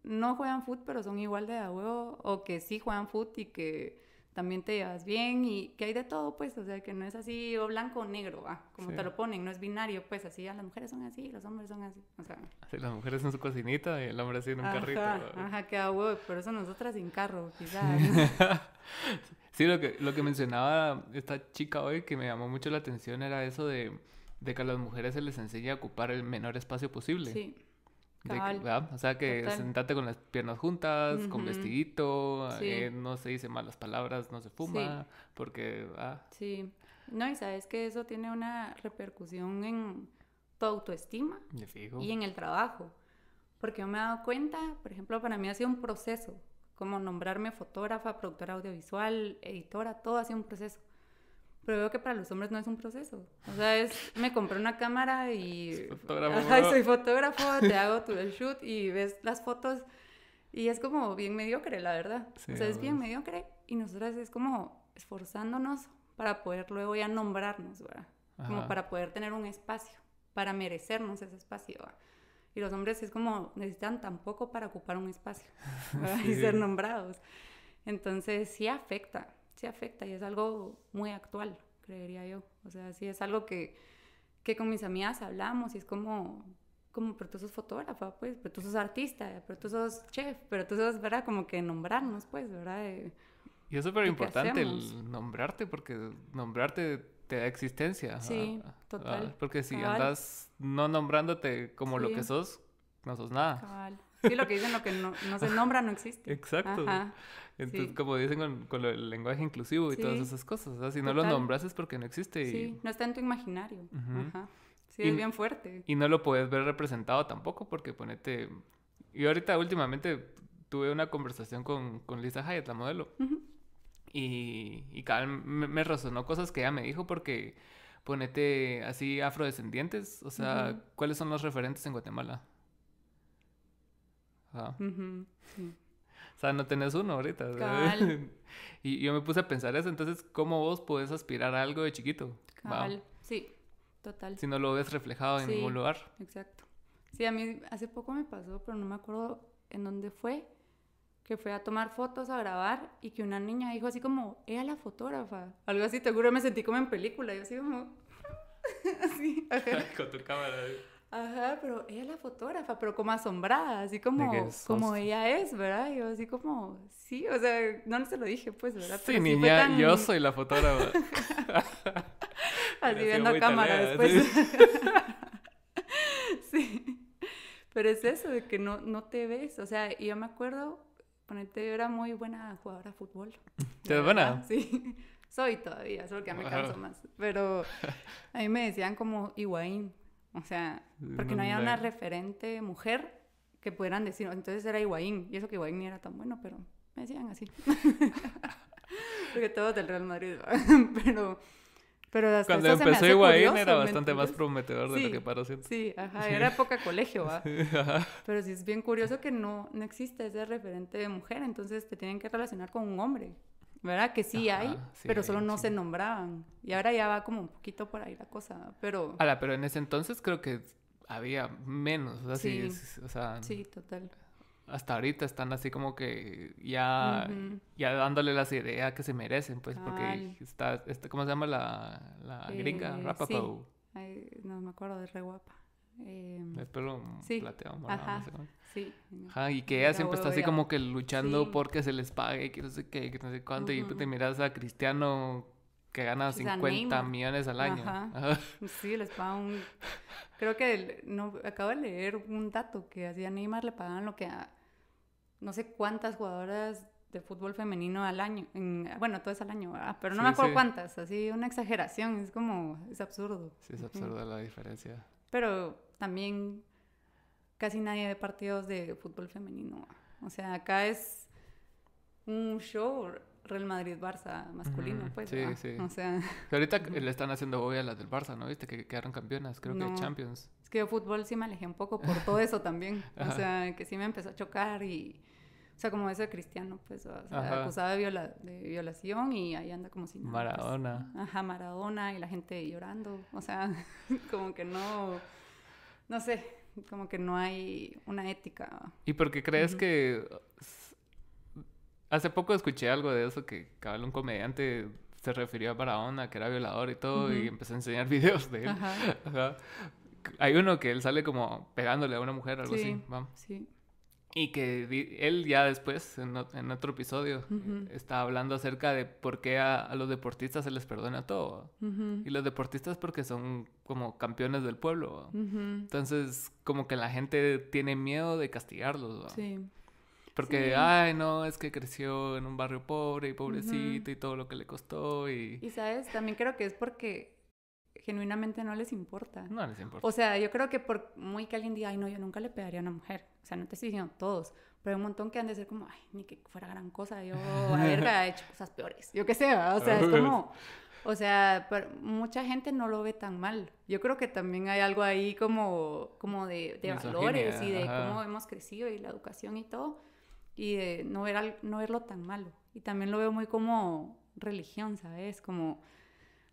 no juegan fútbol, pero son igual de a huevo, o que sí juegan fut y que también te llevas bien y que hay de todo, pues, o sea, que no es así o blanco o negro, ¿va? como te lo ponen, no es binario, pues, así, ah, las mujeres son así, los hombres son así, o sea. las mujeres en su cocinita y el hombre así en un carrito. Ajá, queda huevo, pero eso nosotras sin carro, quizás. sí, lo que, lo que mencionaba esta chica hoy que me llamó mucho la atención era eso de, de que a las mujeres se les enseña a ocupar el menor espacio posible. Sí o sea, que sentate con las piernas juntas, con vestidito, eh, no se dice malas palabras, no se fuma, porque... Ah. Sí, no, y sabes que eso tiene una repercusión en tu autoestima y en el trabajo, porque yo me he dado cuenta, por ejemplo, para mí ha sido un proceso, como nombrarme fotógrafa, productora audiovisual, editora, todo ha sido un proceso. Pero veo que para los hombres no es un proceso. O sea, es, me compré una cámara y... Soy fotógrafo. soy fotógrafo, te hago tu shoot y ves las fotos y es como bien mediocre, la verdad. o sea, es bien mediocre y nosotras es como esforzándonos para poder luego ya nombrarnos, ¿verdad? Como para poder tener un espacio, para merecernos ese espacio, ¿verdad? Y los hombres es como necesitan tampoco para ocupar un espacio y ser nombrados. Entonces sí afecta, afecta y es algo muy actual, creería yo. O sea, sí es algo que, que con mis amigas hablamos y es como, como, pero tú sos fotógrafa, pues, pero tú sos artista, pero tú sos chef, pero tú sos, ¿verdad? Como que nombrarnos, pues, ¿verdad? y es súper importante el nombrarte porque nombrarte te da existencia. Ah, sí, ah, total. Ah, porque si andas no nombrándote como lo que sos, no sos nada. Sí, lo que dicen, lo que no, no se nombra no existe. Exacto. Entonces, como dicen con, el lenguaje inclusivo y todas esas cosas, o sea, si no lo nombras es porque no existe. Y... Sí, no está en tu imaginario. Ajá. Sí, es bien fuerte. Y no lo puedes ver representado tampoco porque ponete... Y ahorita últimamente tuve una conversación con, Lisa Hayat, la modelo. Y, cada me, razonó cosas que ella me dijo porque ponete así afrodescendientes, o sea, ¿cuáles son los referentes en Guatemala? Ah. O sea, no tenés uno ahorita. y yo me puse a pensar eso. Entonces, ¿cómo vos podés aspirar a algo de chiquito? Cal. Sí, total. Si no lo ves reflejado en ningún lugar. Exacto. Sí, a mí hace poco me pasó, pero no me acuerdo en dónde fue, que fue a tomar fotos, a grabar, y que una niña dijo así como, era la fotógrafa. Algo así, te juro, me sentí como en película. Yo así como... así. Con tu cámara. Eh. Ajá, pero ella es la fotógrafa, pero como asombrada, así como, como ella es, ¿verdad? Yo así como, sí, o sea, no, se lo dije, pues, ¿verdad? Sí, niña, yo soy la fotógrafa. así viendo cámara después. ¿sí? Pero es eso, de que no, no te ves. O sea, yo me acuerdo, ponerte, yo era muy buena jugadora de fútbol. ¿Te ves buena? Sí. Soy todavía, solo que ya me canso más. Pero a mí me decían como Higuaín. O sea, porque no había una referente mujer que pudieran decir, entonces era Higuaín, y eso que Higuaín ni era tan bueno, pero me decían así. porque todos del Real Madrid, pero... Pero hasta Cuando empezó Higuaín era bastante más prometedor de lo que paró siendo. Sí, ajá, era época colegio, ¿va? Pero sí es bien curioso que no, no existe ese referente de mujer, entonces te tienen que relacionar con un hombre. ¿verdad? Que sí hay, pero solo no se nombraban. Y ahora ya va como un poquito por ahí la cosa, pero... pero en ese entonces creo que había menos, sí, o sea, total. Hasta ahorita están así como que ya, ya dándole las ideas que se merecen, pues, porque está, este, ¿cómo se llama la, la eh, gringa? Rapapau. Ay, no me acuerdo, de re guapa. Em, espero el y que ella siempre está así como que luchando porque se les pague, que no sé qué, que no sé cuánto. Y te miras a Cristiano que gana 50 millones al año. Sí, les paga un... Creo que no acabo de leer un dato que hacía Neymar le pagaban lo que no sé cuántas jugadoras de fútbol femenino al año, bueno, todo al año, pero no me acuerdo cuántas, así una exageración, es como, es absurdo. Sí, es absurda la diferencia. Pero también casi nadie ve partidos de fútbol femenino. O sea, acá es un show Real Madrid-Barça masculino, pues. Sí, sí. O sea... Ahorita le están haciendo hoy a las del Barça, ¿no? Viste que quedaron campeonas, creo que Champions. Es que yo fútbol sí me alejé un poco por todo eso también. o sea, que sí me empezó a chocar y pues, o sea, como ese cristiano, pues, acusado de, violación y ahí anda como si nada. Pues. Maradona. ajá, Maradona y la gente llorando. O sea, como que no, no sé, como que no hay una ética. ¿Y por qué crees que... Hace poco escuché algo de eso, que un comediante se refirió a Maradona, que era violador y todo, y empecé a enseñar videos de él. Hay uno que él sale como pegándole a una mujer, o algo así. Sí. Y que él ya después, en, otro episodio, está hablando acerca de por qué a, los deportistas se les perdona todo. Y los deportistas porque son como campeones del pueblo. Entonces, como que la gente tiene miedo de castigarlos. Sí. Porque, ay, no, es que creció en un barrio pobre y pobrecito y todo lo que le costó. Y... y, sabes, también creo que es porque genuinamente no les importa. No les importa. O sea, yo creo que por muy que alguien diga, ay, no, yo nunca le pegaría a una mujer o sea, no te estoy diciendo todos, pero hay un montón que han de ser como, ay, ni que fuera gran cosa, yo, a verga, he hecho cosas peores. Yo qué sé, ¿verdad? o sea, es como, o sea, mucha gente no lo ve tan mal. Yo creo que también hay algo ahí como, como de, valores y de cómo hemos crecido y la educación y todo, y de no, ver no verlo tan malo. Y también lo veo muy como religión, ¿sabes? Como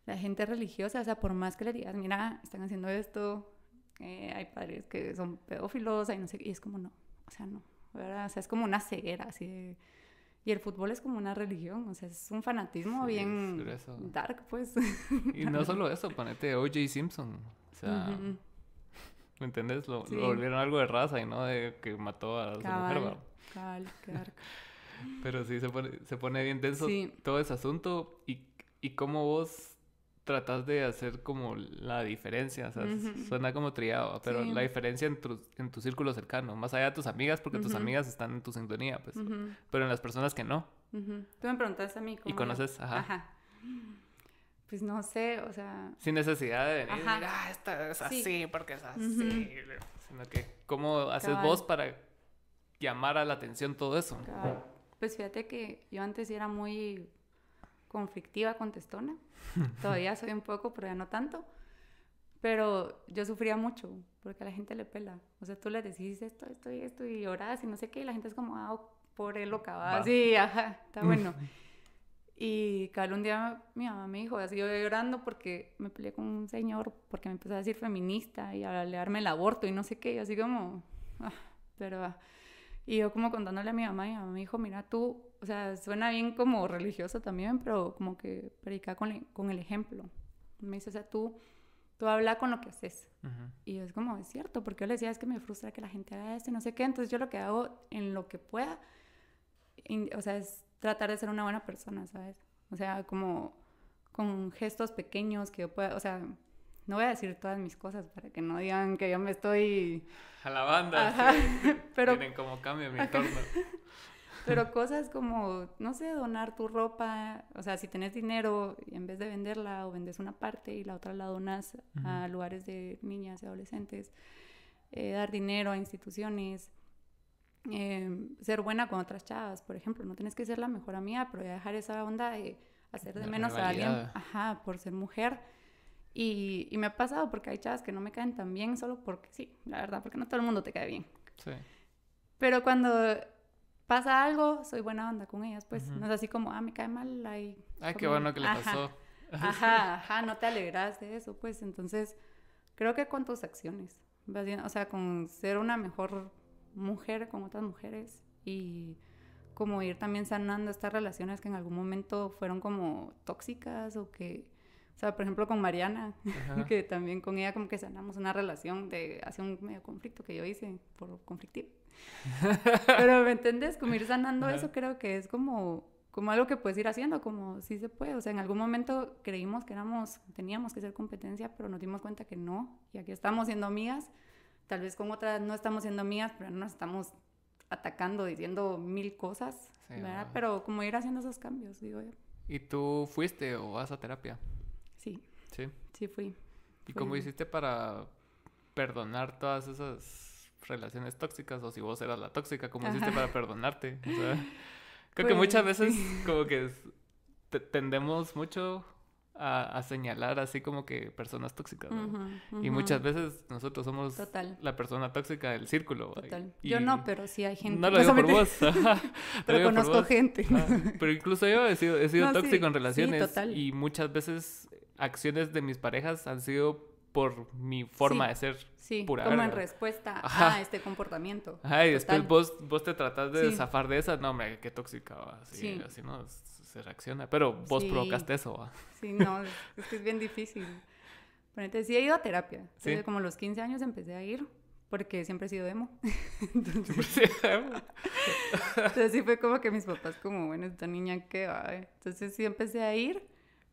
la gente religiosa, o sea, por más que le digas, mira, están haciendo esto, eh, hay padres que son pedófilos, no sé, y es como no, o sea, no, O sea, es como una ceguera, así Y el fútbol es como una religión, o sea, es un fanatismo bien dark, pues. Y no solo eso, ponete O.J. Simpson, o sea... ¿Me entendés? Lo, volvieron algo de raza y no de que mató a mujer, Pero sí, se pone, se pone bien denso todo ese asunto y, y cómo vos tratas de hacer como la diferencia, o sea, suena como triado, pero la diferencia en tu, en tu círculo cercano, más allá de tus amigas, porque tus amigas están en tu sintonía, pues, pero en las personas que no. Tú me preguntas a mí cómo... Y conoces, ajá. Pues no sé, o sea... Sin necesidad de venir, ah, esta es así, porque es así, sino que cómo haces vos para llamar a la atención todo eso. Pues fíjate que yo antes era muy conflictiva, contestona. Todavía soy un poco, pero ya no tanto. Pero yo sufría mucho porque a la gente le pela. O sea, tú le decís esto, esto y esto y lloras y no sé qué, y la gente es como, ah, pobre loca, va. Sí, ajá, está bueno. y cada un día mi mamá me dijo, así yo llorando porque me peleé con un señor porque me empezó a decir feminista y a alearme el aborto y no sé qué, y así como, ah, pero. Ah. Y yo como contándole a mi mamá, y mi hijo mira tú, o sea, suena bien como religioso también, pero como que predica con, el ejemplo. Me dice, o sea, tú, tú habla con lo que haces. Y yo es como, es cierto, porque yo le decía, es que me frustra que la gente haga esto no sé qué. Entonces yo lo que hago en lo que pueda, o sea, es tratar de ser una buena persona, ¿sabes? O sea, como con gestos pequeños que yo pueda, o sea, no voy a decir todas mis cosas para que no digan que yo me estoy... A la banda. Pero... Miren mi entorno. Pero cosas como, no sé, donar tu ropa, o sea, si tenés dinero, y en vez de venderla o vendes una parte y la otra la donas a lugares de niñas y adolescentes, eh, dar dinero a instituciones, em, ser buena con otras chavas, por ejemplo, no tienes que ser la mejor amiga, pero dejar esa onda de hacer de menos a alguien, ajá, por ser mujer y, me ha pasado porque hay chavas que no me caen tan bien solo porque sí, la verdad, porque no todo el mundo te cae bien. Sí. Pero cuando pasa algo, soy buena onda con ellas, pues no es así como, ah, me cae mal. Ay, ay qué bueno que le pasó. Ajá, ajá, no te alegras de eso, pues entonces creo que con tus acciones, o sea, con ser una mejor mujer con otras mujeres y como ir también sanando estas relaciones que en algún momento fueron como tóxicas o que o sea, por ejemplo, con Mariana, que también con ella como que sanamos una relación de hace un medio conflicto que yo hice por conflictir Pero, ¿me entendés? Como ir sanando eso creo que es como, como algo que puedes ir haciendo, como sí se puede. O sea, en algún momento creímos que éramos, teníamos que ser competencia, pero nos dimos cuenta que no. Y aquí estamos siendo amigas. Tal vez con otras no estamos siendo amigas, pero no nos estamos atacando, diciendo mil cosas, ¿verdad? Pero como ir haciendo esos cambios, digo yo. ¿Y tú fuiste o vas a terapia? Sí. Sí. fui. ¿Y cómo hiciste para perdonar todas esas relaciones tóxicas? O si vos eras la tóxica, ¿cómo hiciste para perdonarte? creo que pues, muchas veces como que tendemos mucho a, señalar así como que personas tóxicas. Y muchas veces nosotros somos la persona tóxica del círculo. Total. yo no, pero sí hay gente. No lo digo por vos. pero conozco gente. Ah, pero incluso yo he sido, tóxico en relaciones. total. Y muchas veces acciones de mis parejas han sido por mi forma de ser. Sí, como en respuesta a este comportamiento. Ajá, y después vos, vos te tratás de zafar de esas. No, hombre, qué tóxica. Así, así no se reacciona. Pero vos provocaste eso. Sí, no, es que es bien difícil. entonces sí he ido a terapia. Desde como los 15 años empecé a ir porque siempre he sido emo. Entonces, sí fue como que mis papás como, bueno, esta niña qué va. Entonces sí empecé a ir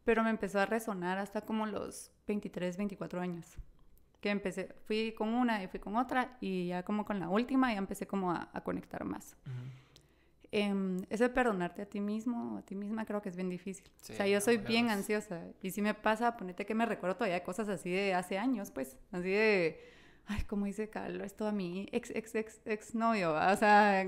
pero me empezó a resonar hasta como los 23, 24 años. Que empecé, fui con una y fui con otra y ya como con la última ya empecé como a, conectar más. Em, eso de perdonarte a ti mismo a ti misma creo que es bien difícil. o sea, yo soy bien ansiosa y si me pasa, ponete que me recuerdo todavía cosas así de hace años, pues, así de, ay, como dice Carlos, esto a mi ex, ex, ex, ex novio, o sea,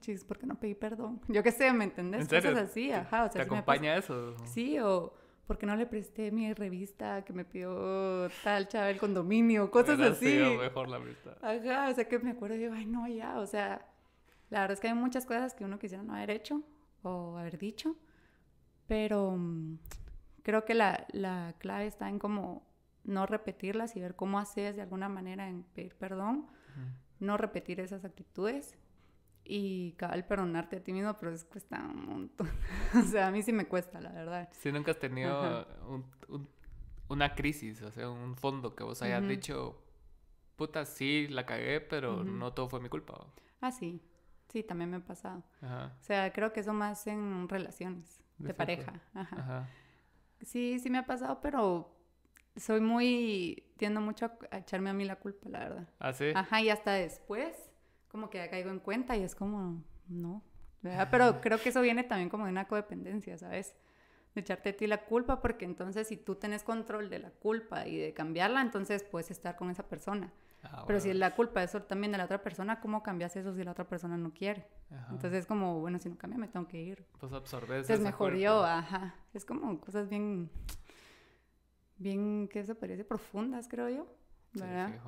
chis, ¿por qué no pedí perdón? Yo qué sé, ¿me entendés? Cosas así, ajá. O sea, ¿Te acompaña eso? Sí, o porque no le presté mi revista que me pidió tal chaval el condominio, cosas así. Sido mejor la revista. Ajá, o sea que me acuerdo y digo, ay, no, ya, o sea, la verdad es que hay muchas cosas que uno quisiera no haber hecho o haber dicho, pero mm, creo que la, clave está en cómo no repetirlas y ver cómo haces de alguna manera en pedir perdón, no repetir esas actitudes y cabal, perdonarte a ti mismo, pero es, cuesta un montón. o sea, a mí sí me cuesta, la verdad. Si nunca has tenido una crisis, o sea, un fondo que vos hayas dicho, puta, sí, la cagué, pero no todo fue mi culpa. Ah, sí. Sí, también me ha pasado. Ajá. O sea, creo que eso más en relaciones de, pareja. Ajá. Sí, sí me ha pasado, pero soy muy, tiendo mucho a echarme a mí la culpa, la verdad. ¿Ah, sí? Ajá, y hasta después como que ya caigo en cuenta y es como, no. Pero creo que eso viene también como de una codependencia, ¿sabes? De echarte a ti la culpa, porque entonces si tú tenés control de la culpa y de cambiarla, entonces puedes estar con esa persona. Ah, Pero si la culpa es también de la otra persona, ¿cómo cambias eso si la otra persona no quiere? Entonces es como, bueno, si no cambia me tengo que ir. Pues absorbes. Entonces mejor yo, ajá. Es como cosas bien, bien, ¿qué se parece? Profundas, creo yo. ¿Verdad?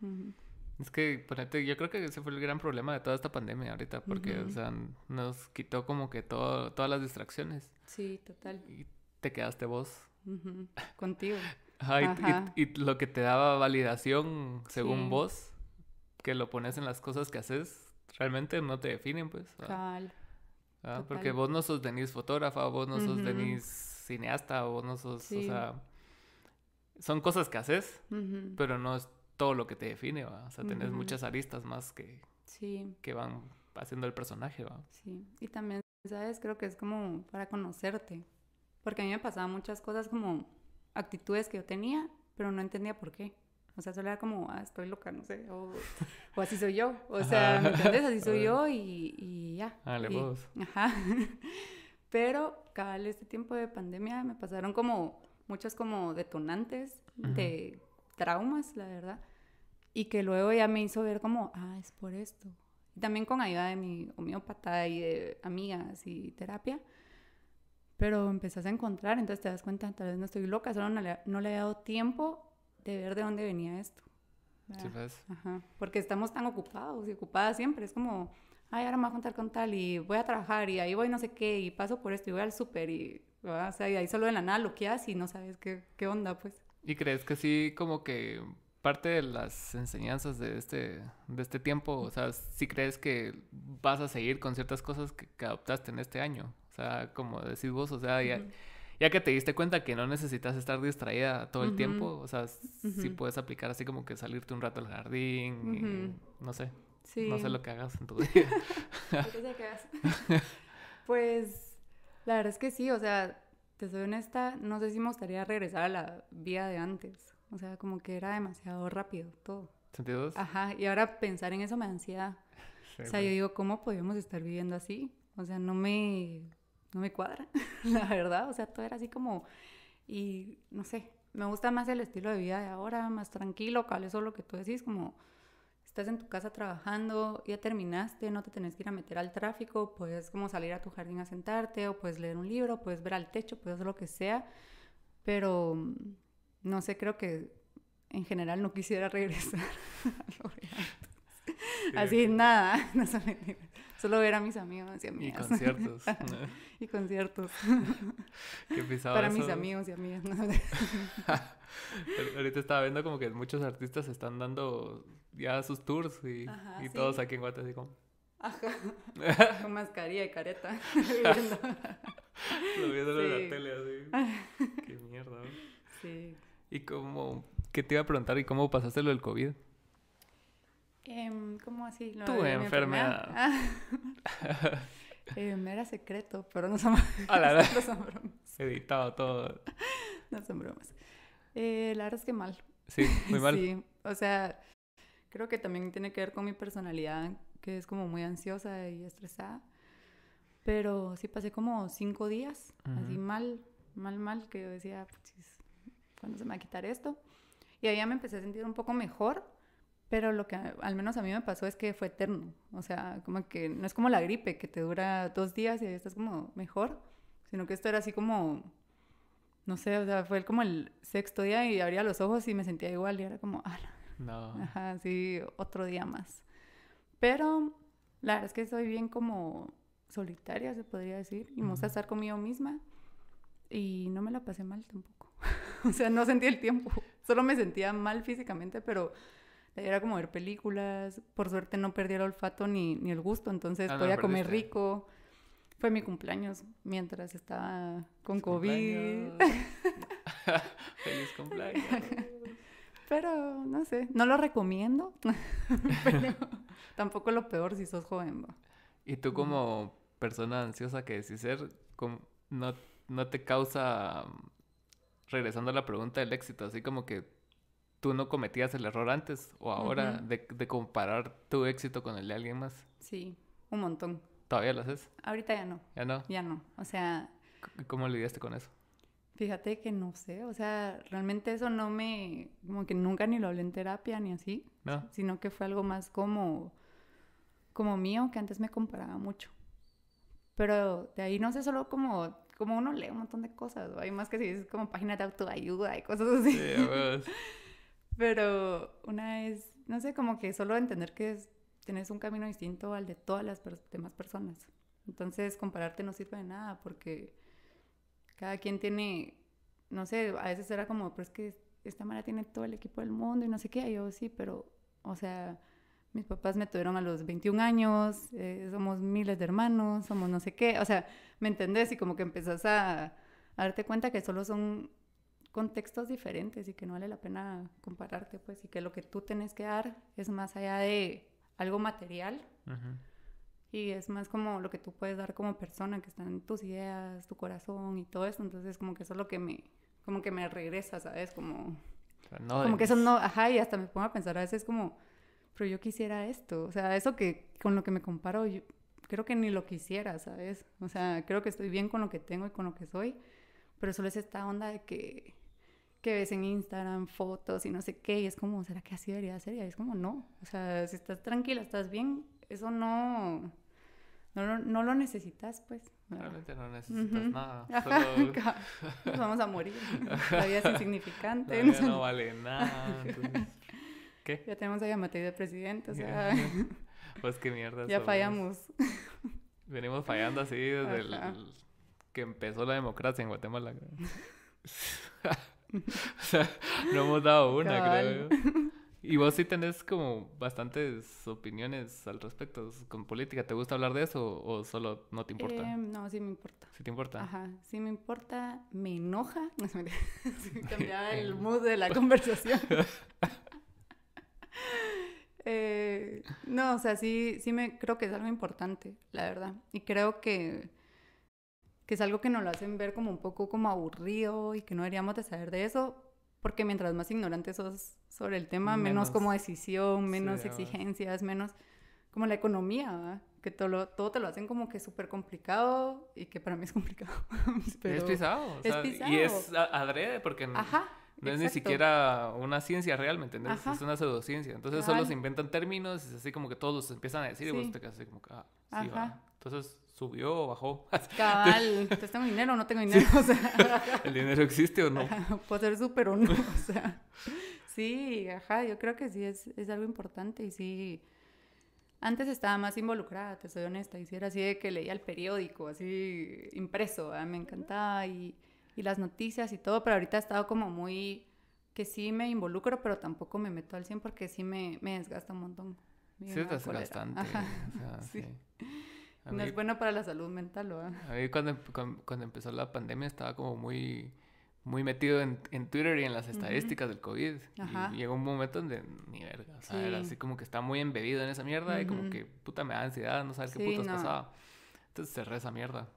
Sí, es que, ponete, yo creo que ese fue el gran problema de toda esta pandemia ahorita, porque, o sea, nos quitó como que todo, todas las distracciones. Sí, total. Y te quedaste vos. Contigo. Ajá, Y, lo que te daba validación según vos, que lo pones en las cosas que haces, realmente no te definen, pues. Ah, total. porque vos no sos fotógrafa, vos no sos de cineasta, vos no sos, o sea, son cosas que haces, pero no es todo lo que te define, ¿va? O sea, tenés muchas aristas más que, que van haciendo el personaje, ¿va? Sí, y también, ¿sabes? Creo que es como para conocerte. Porque a mí me pasaban muchas cosas como actitudes que yo tenía, pero no entendía por qué. O sea, solo era como, ah, estoy loca, no sé, o, así soy yo. O sea, ¿me entiendes? Así soy yo y, ya. Dale vos. Ajá. Pero cada este tiempo de pandemia me pasaron como muchas como detonantes de traumas, la verdad, y que luego ya me hizo ver como, ah, es por esto. Y también con ayuda de mi homeópata y de amigas y terapia, pero empezás a encontrar, entonces te das cuenta, tal vez no estoy loca, solo no le, he dado tiempo de ver de dónde venía esto. Sí, pues. Ajá. Porque estamos tan ocupados y ocupadas siempre. Es como, ay, ahora me voy a juntar con tal y voy a trabajar y ahí voy no sé qué y paso por esto y voy al súper y, o sea, y ahí solo en la nada lo y no sabes qué onda, pues. ¿Y crees que sí, como que parte de las enseñanzas de este, de este tiempo, o sea, si crees que vas a seguir con ciertas cosas que, adoptaste en este año? O sea, como decís vos, o sea, ya, que te diste cuenta que no necesitas estar distraída todo el tiempo, o sea, si sí puedes aplicar así como que salirte un rato al jardín, no sé. No sé lo que hagas en tu día. pues la verdad es que sí, o sea, te soy honesta, no sé si me gustaría regresar a la vida de antes. O sea, como que era demasiado rápido todo. ¿Sentidos? Ajá, y ahora pensar en eso me da ansiedad. o sea, yo digo, ¿cómo podíamos estar viviendo así? O sea, no me, me cuadra, la verdad. O sea, todo era así como, y no sé, me gusta más el estilo de vida de ahora, más tranquilo, cal, eso es lo que tú decís, como estás en tu casa trabajando, ya terminaste, no te tenés que ir a meter al tráfico, puedes como salir a tu jardín a sentarte o puedes leer un libro, puedes ver al techo, puedes hacer lo que sea, pero mm, no sé, creo que en general no quisiera regresar Así nada, no Solo ver a mis amigos y amigas. Y conciertos. y conciertos. Para mis amigos y amigas. Ahorita estaba viendo como que muchos artistas están dando ya sus tours y, todos aquí en Guatemala así como... Ajá. Con mascarilla y careta. Lo viéndolo en la tele así. Qué mierda. Sí. ¿Y cómo? ¿Qué te iba a preguntar? ¿Y cómo pasaste lo del COVID? Em, ¿Cómo así? Lo tu enfermedad. Em, era secreto, pero no son, la no son bromas. Editado todo. no son bromas. Eh, la verdad es que mal. Sí, muy mal. Sí, o sea, Creo que también tiene que ver con mi personalidad, que es como muy ansiosa y estresada. Pero sí pasé como cinco días, así mal, mal, mal, que yo decía, pues, ¿cuándo se me va a quitar esto? Y ahí ya me empecé a sentir un poco mejor, pero lo que al menos a mí me pasó es que fue eterno. O sea, como que no es como la gripe, que te dura dos días y ahí estás como mejor, sino que esto era así como no sé, o sea, fue como el sexto día y abría los ojos y me sentía igual y era como, ah, no. Ajá, sí, otro día más. Pero la verdad es que estoy bien como solitaria, se podría decir, y me gusta estar conmigo misma. Y no me la pasé mal tampoco. o sea, no sentí el tiempo. Solo me sentía mal físicamente, pero era como ver películas. Por suerte no perdí el olfato ni, ni el gusto, entonces ah, podía comer rico. Fue mi cumpleaños mientras estaba con COVID. Feliz cumpleaños. Pero no sé, no lo recomiendo, tampoco lo peor si sos joven. Y tú como persona ansiosa que decís ser, no, no te causa, regresando a la pregunta del éxito, así como que tú no cometías el error antes o ahora de, comparar tu éxito con el de alguien más. Sí, un montón. ¿Todavía lo haces? Ahorita ya no. ¿Ya no? Ya no. O sea... ¿Cómo lidiaste con eso? Fíjate que no sé, o sea, realmente eso no me, como que nunca ni lo hablé en terapia ni así, sino que fue algo más como, como mío, que antes me comparaba mucho. Pero de ahí no sé, solo como, como uno lee un montón de cosas, hay más que si es como página de autoayuda y cosas así. Sí, Pero una es, no sé, como que solo entender que es, tienes un camino distinto al de todas las demás personas. Entonces compararte no sirve de nada porque cada quien tiene, no sé, a veces era como, pero es que esta mala tiene todo el equipo del mundo y no sé qué, yo sí, pero, o sea, mis papás me tuvieron a los 21 años, eh, somos miles de hermanos, somos no sé qué, o sea, ¿me entendés? Y como que empezás a, darte cuenta que solo son contextos diferentes y que no vale la pena compararte, pues, y que lo que tú tenés que dar es más allá de algo material, y es más como lo que tú puedes dar como persona, que están tus ideas, tu corazón y todo eso. Entonces, como que eso es lo que me, como que me regresa, ¿sabes? Como, como que eso no, ajá, y hasta me pongo a pensar a veces como, pero yo quisiera esto. O sea, eso que con lo que me comparo, yo creo que ni lo quisiera, ¿sabes? O sea, creo que estoy bien con lo que tengo y con lo que soy, pero solo es esta onda de que, que ves en Instagram fotos y no sé qué, y es como, ¿será que así debería ser? Y es como, no. O sea, si estás tranquila, estás bien, eso no, no, no lo necesitas, pues. Realmente no necesitas nada. Nos vamos a morir. La vida es insignificante. no, vale nada. ¿Qué? Ya tenemos a Yamatei de presidente, Pues qué mierda. Ya fallamos. Venimos fallando así desde el, que empezó la democracia en Guatemala. no hemos dado una, creo y vos sí tenés como bastantes opiniones al respecto con política. ¿Te gusta hablar de eso o solo no te importa? Eh, no, sí me importa. ¿Sí te importa? Ajá, sí me importa. Me enoja. No, me... cambiaba el mood de la conversación. Eh, no, o sea, sí, sí me creo que es algo importante, la verdad. Y creo que es algo que nos lo hacen ver como un poco como aburrido y que no deberíamos de saber de eso, porque mientras más ignorante sos sobre el tema, menos, como decisión, menos exigencias, menos como la economía, que todo, todo te lo hacen como que súper complicado y que para mí es complicado. es pisado, es pisado. Y es adrede porque no, es ni siquiera una ciencia realmente, ¿entendés? Es una pseudociencia. Entonces solo se inventan términos, es así como que todos los empiezan a decir y vos te quedas así como que, ah, Ajá. Entonces subió o bajó. Cabal, pues tengo dinero o no tengo dinero? ¿El dinero existe o no? puede ser súper o no. sea, sí, ajá, yo creo que sí es, algo importante y sí. Antes estaba más involucrada, te soy honesta, y si era así de que leía el periódico, así impreso, me encantaba y, las noticias y todo, pero ahorita he estado como muy que sí me involucro, pero tampoco me meto al 100 porque sí me, desgasta un montón. Sí, es desgastante. sí no es bueno para la salud mental, ¿verdad? A mí cuando, empezó la pandemia estaba como muy, muy metido en, en Twitter y en las estadísticas del COVID. Y llegó un momento donde, ni verga, era así como que está muy embebido en esa mierda y como que, puta, me da ansiedad no saber qué putas pasaba. Entonces cerré esa mierda.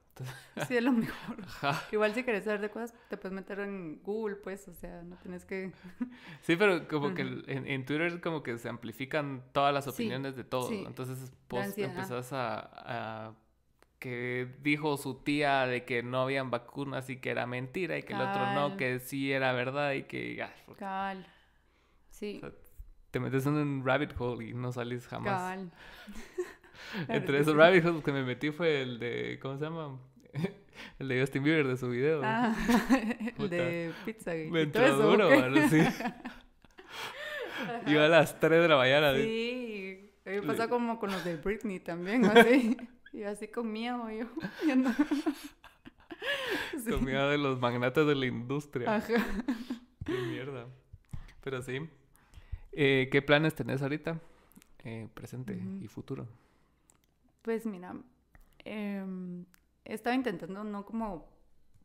Sí, es lo mejor. Igual si quieres saber de cosas, te puedes meter en Google, pues, o sea, no tienes que... Sí, pero como que en, Twitter como que se amplifican todas las opiniones de todos. Entonces, vos empezás a, que dijo su tía de que no habían vacunas y que era mentira y que el otro no, que sí era verdad y que... te metes en un rabbit hole y no salís jamás. Entre esos rabbit holes que me metí fue el de, ¿cómo se llama? El de Justin Bieber de su video. Ah, el de Pizza Game. Me entró duro, bueno, sí. Iba a las 3 de la mañana. Sí, a me pasó como con los de Britney también, así. Y así con miedo, yo. yo de los magnates de la industria. Ajá. Qué mierda. Pero sí. Eh, ¿Qué planes tenés ahorita? Eh, presente y futuro. Pues mira, he em, estado intentando no como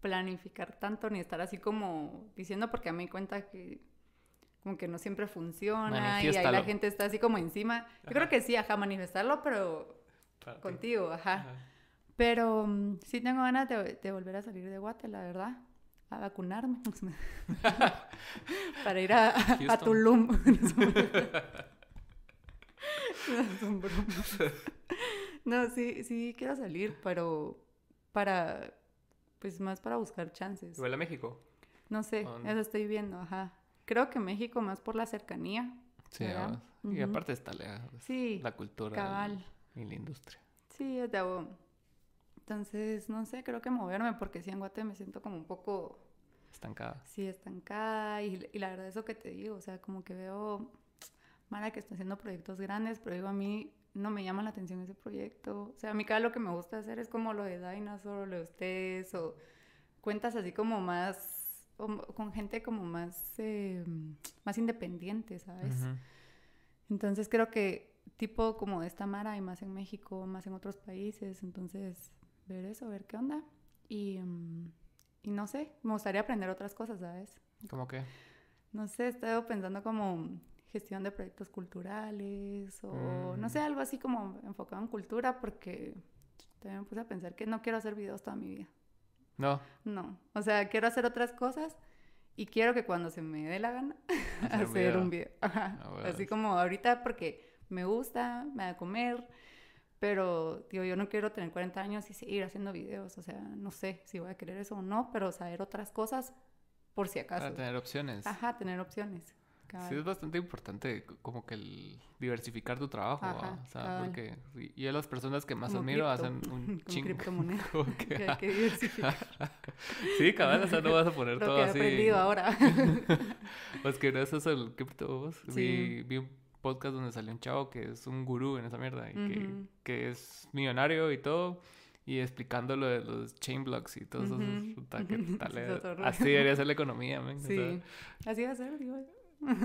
planificar tanto ni estar así como diciendo porque a mí cuenta que como que no siempre funciona y ahí la gente está así como encima. Yo creo que sí, ajá, manifestarlo, pero contigo, ajá. Pero mm, sí tengo ganas de, volver a salir de Guate, la verdad, a vacunarme para ir a, a, a Tulum. No, sí, sí quiero salir, pero para, pues más para buscar chances. a México? No sé, eso estoy viendo, ajá. Creo que México más por la cercanía. Sí, ah, y aparte está la, la cultura cabal. y la industria. Sí, es de Entonces, no sé, creo que moverme, porque si en Guate me siento como un poco... Estancada. Sí, estancada. Y, y la verdad, eso que te digo, o sea, como que veo, Mara, que está haciendo proyectos grandes, pero digo, a mí no me llama la atención ese proyecto. O sea, a mí cada lo que me gusta hacer es como lo de Dinosaur, lo de ustedes, o cuentas así como más, con gente como más, em, más independiente, ¿sabes? Entonces creo que tipo como de esta Mara, y más en México, más en otros países, entonces ver eso, ver qué onda. Y, em, y no sé, me gustaría aprender otras cosas, ¿sabes? ¿Cómo qué? No sé, he pensando como gestión de proyectos culturales o mm. no sé, algo así como enfocado en cultura porque también me puse a pensar que no quiero hacer videos toda mi vida. No. No, o sea, quiero hacer otras cosas y quiero que cuando se me dé la gana hacer, un video. Ah, así como ahorita porque me gusta, me da comer. Pero, digo, yo no quiero tener 40 años y seguir haciendo videos. O sea, no sé si voy a querer eso o no, pero saber otras cosas por si acaso. Para tener opciones. Ajá, tener opciones. Sí, es bastante importante como que el diversificar tu trabajo, o sea, porque yo las personas que más admiro hacen un chingo. criptomonedas que... diversificar. sí, cabal, o sea, no vas a poner Lo todo que he aprendido ahora. pues que gracias el cripto, sí. vi, vi un podcast donde salió un chavo que es un gurú en esa mierda y que, que es millonario y todo y explicando lo de los chain blocks y todo eso. así debería ser la economía, man. Sí, así debe ser, digo.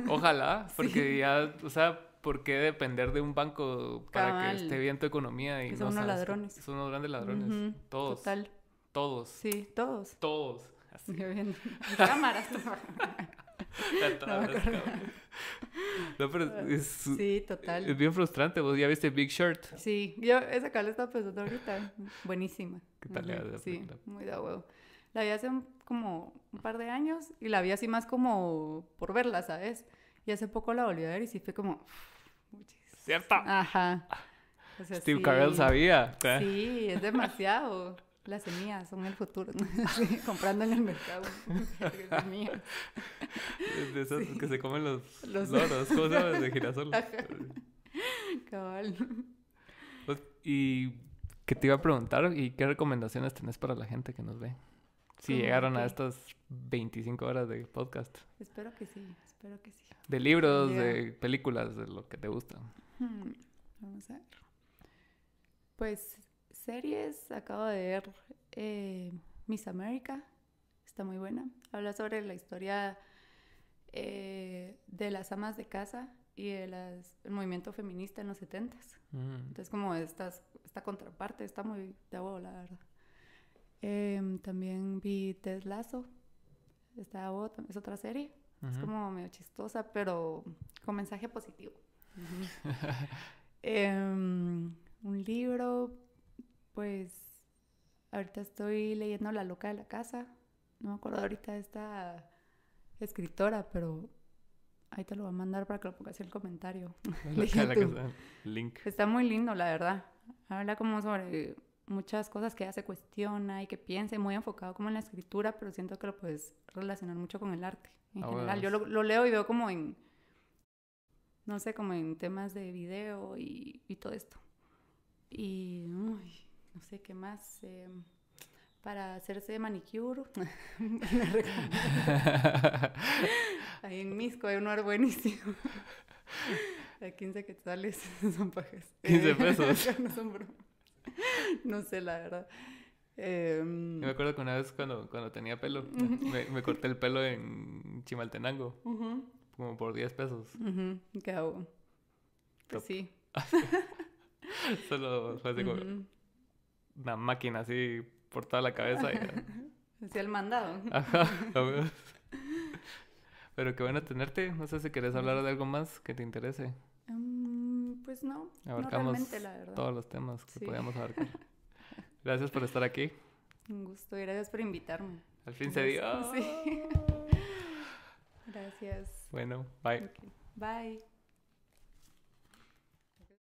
Ojalá, porque ya, o sea, ¿por qué depender de un banco para que esté bien tu economía? Y son unos ladrones. Son unos grandes ladrones. Todos. Total. Todos. Sí, todos. Todos. Así. Bien. Cámaras. no, no, pero ah, es, sí, total. Es bien frustrante. Vos ya viste Big Shirt. Sí, yo esa cara estaba pues, pensando ahorita. Buenísima. ¿Qué tal? Uh -huh. sí, muy da huevo. La vida hace un como un par de años y la vi así más como por verla, ¿sabes? Y hace poco la volví a ver y sí fue como... ¿Cierto? Ajá. Steve Carell sabía. Sí, es demasiado. Las semillas son el futuro. comprando en el mercado. De esas que se comen los, los... cosas de girasol. Cabal. Pues, y ¿Qué te iba a preguntar, ¿y qué recomendaciones tenés para la gente que nos ve? si mm, llegaron a estas 25 horas de podcast. Espero que sí, espero que sí. De libros, de películas, de lo que te gusta. Hmm, vamos a ver. Pues series, acabo de ver eh, Miss America, está muy buena. Habla sobre la historia eh, de las amas de casa y el movimiento feminista en los 70 mm. Entonces como esta contraparte está muy de la verdad. Em, también vi Teslazo, Esta es otra serie. Es como medio chistosa, pero con mensaje positivo. Em, un libro, pues ahorita estoy leyendo La loca de la casa. No me acuerdo ahorita de esta escritora, pero ahí te lo voy a mandar para que lo pongas en el comentario. La loca de la casa. Link. Está muy lindo, la verdad. Habla como sobre muchas cosas que ella se cuestiona y que piensa, muy enfocado como en la escritura, pero siento que lo puedes relacionar mucho con el arte en ah, general. Yo lo, leo y veo como en, no sé, como en temas de video y, y todo esto. Y, no sé qué más. Eh, para hacerse manicure, Ahí en Misco hay un lugar buenísimo. A 15 quetzales son pajes 15 pesos. no no sé, la verdad. Eh, me acuerdo que una vez cuando, tenía pelo, me, corté el pelo en Chimaltenango, como por 10 pesos. ¿Qué hago? Pues sí. Solo fue así como una máquina así por toda la cabeza. Y... el mandado. Ajá. Pero qué bueno tenerte. No sé si quieres hablar de algo más que te interese. Pues no, Abarcamos la verdad. todos los temas que podíamos abarcar. Gracias por estar aquí. Un gusto, gracias por invitarme. Al fin se dio. gracias. Bueno, bye. Bye.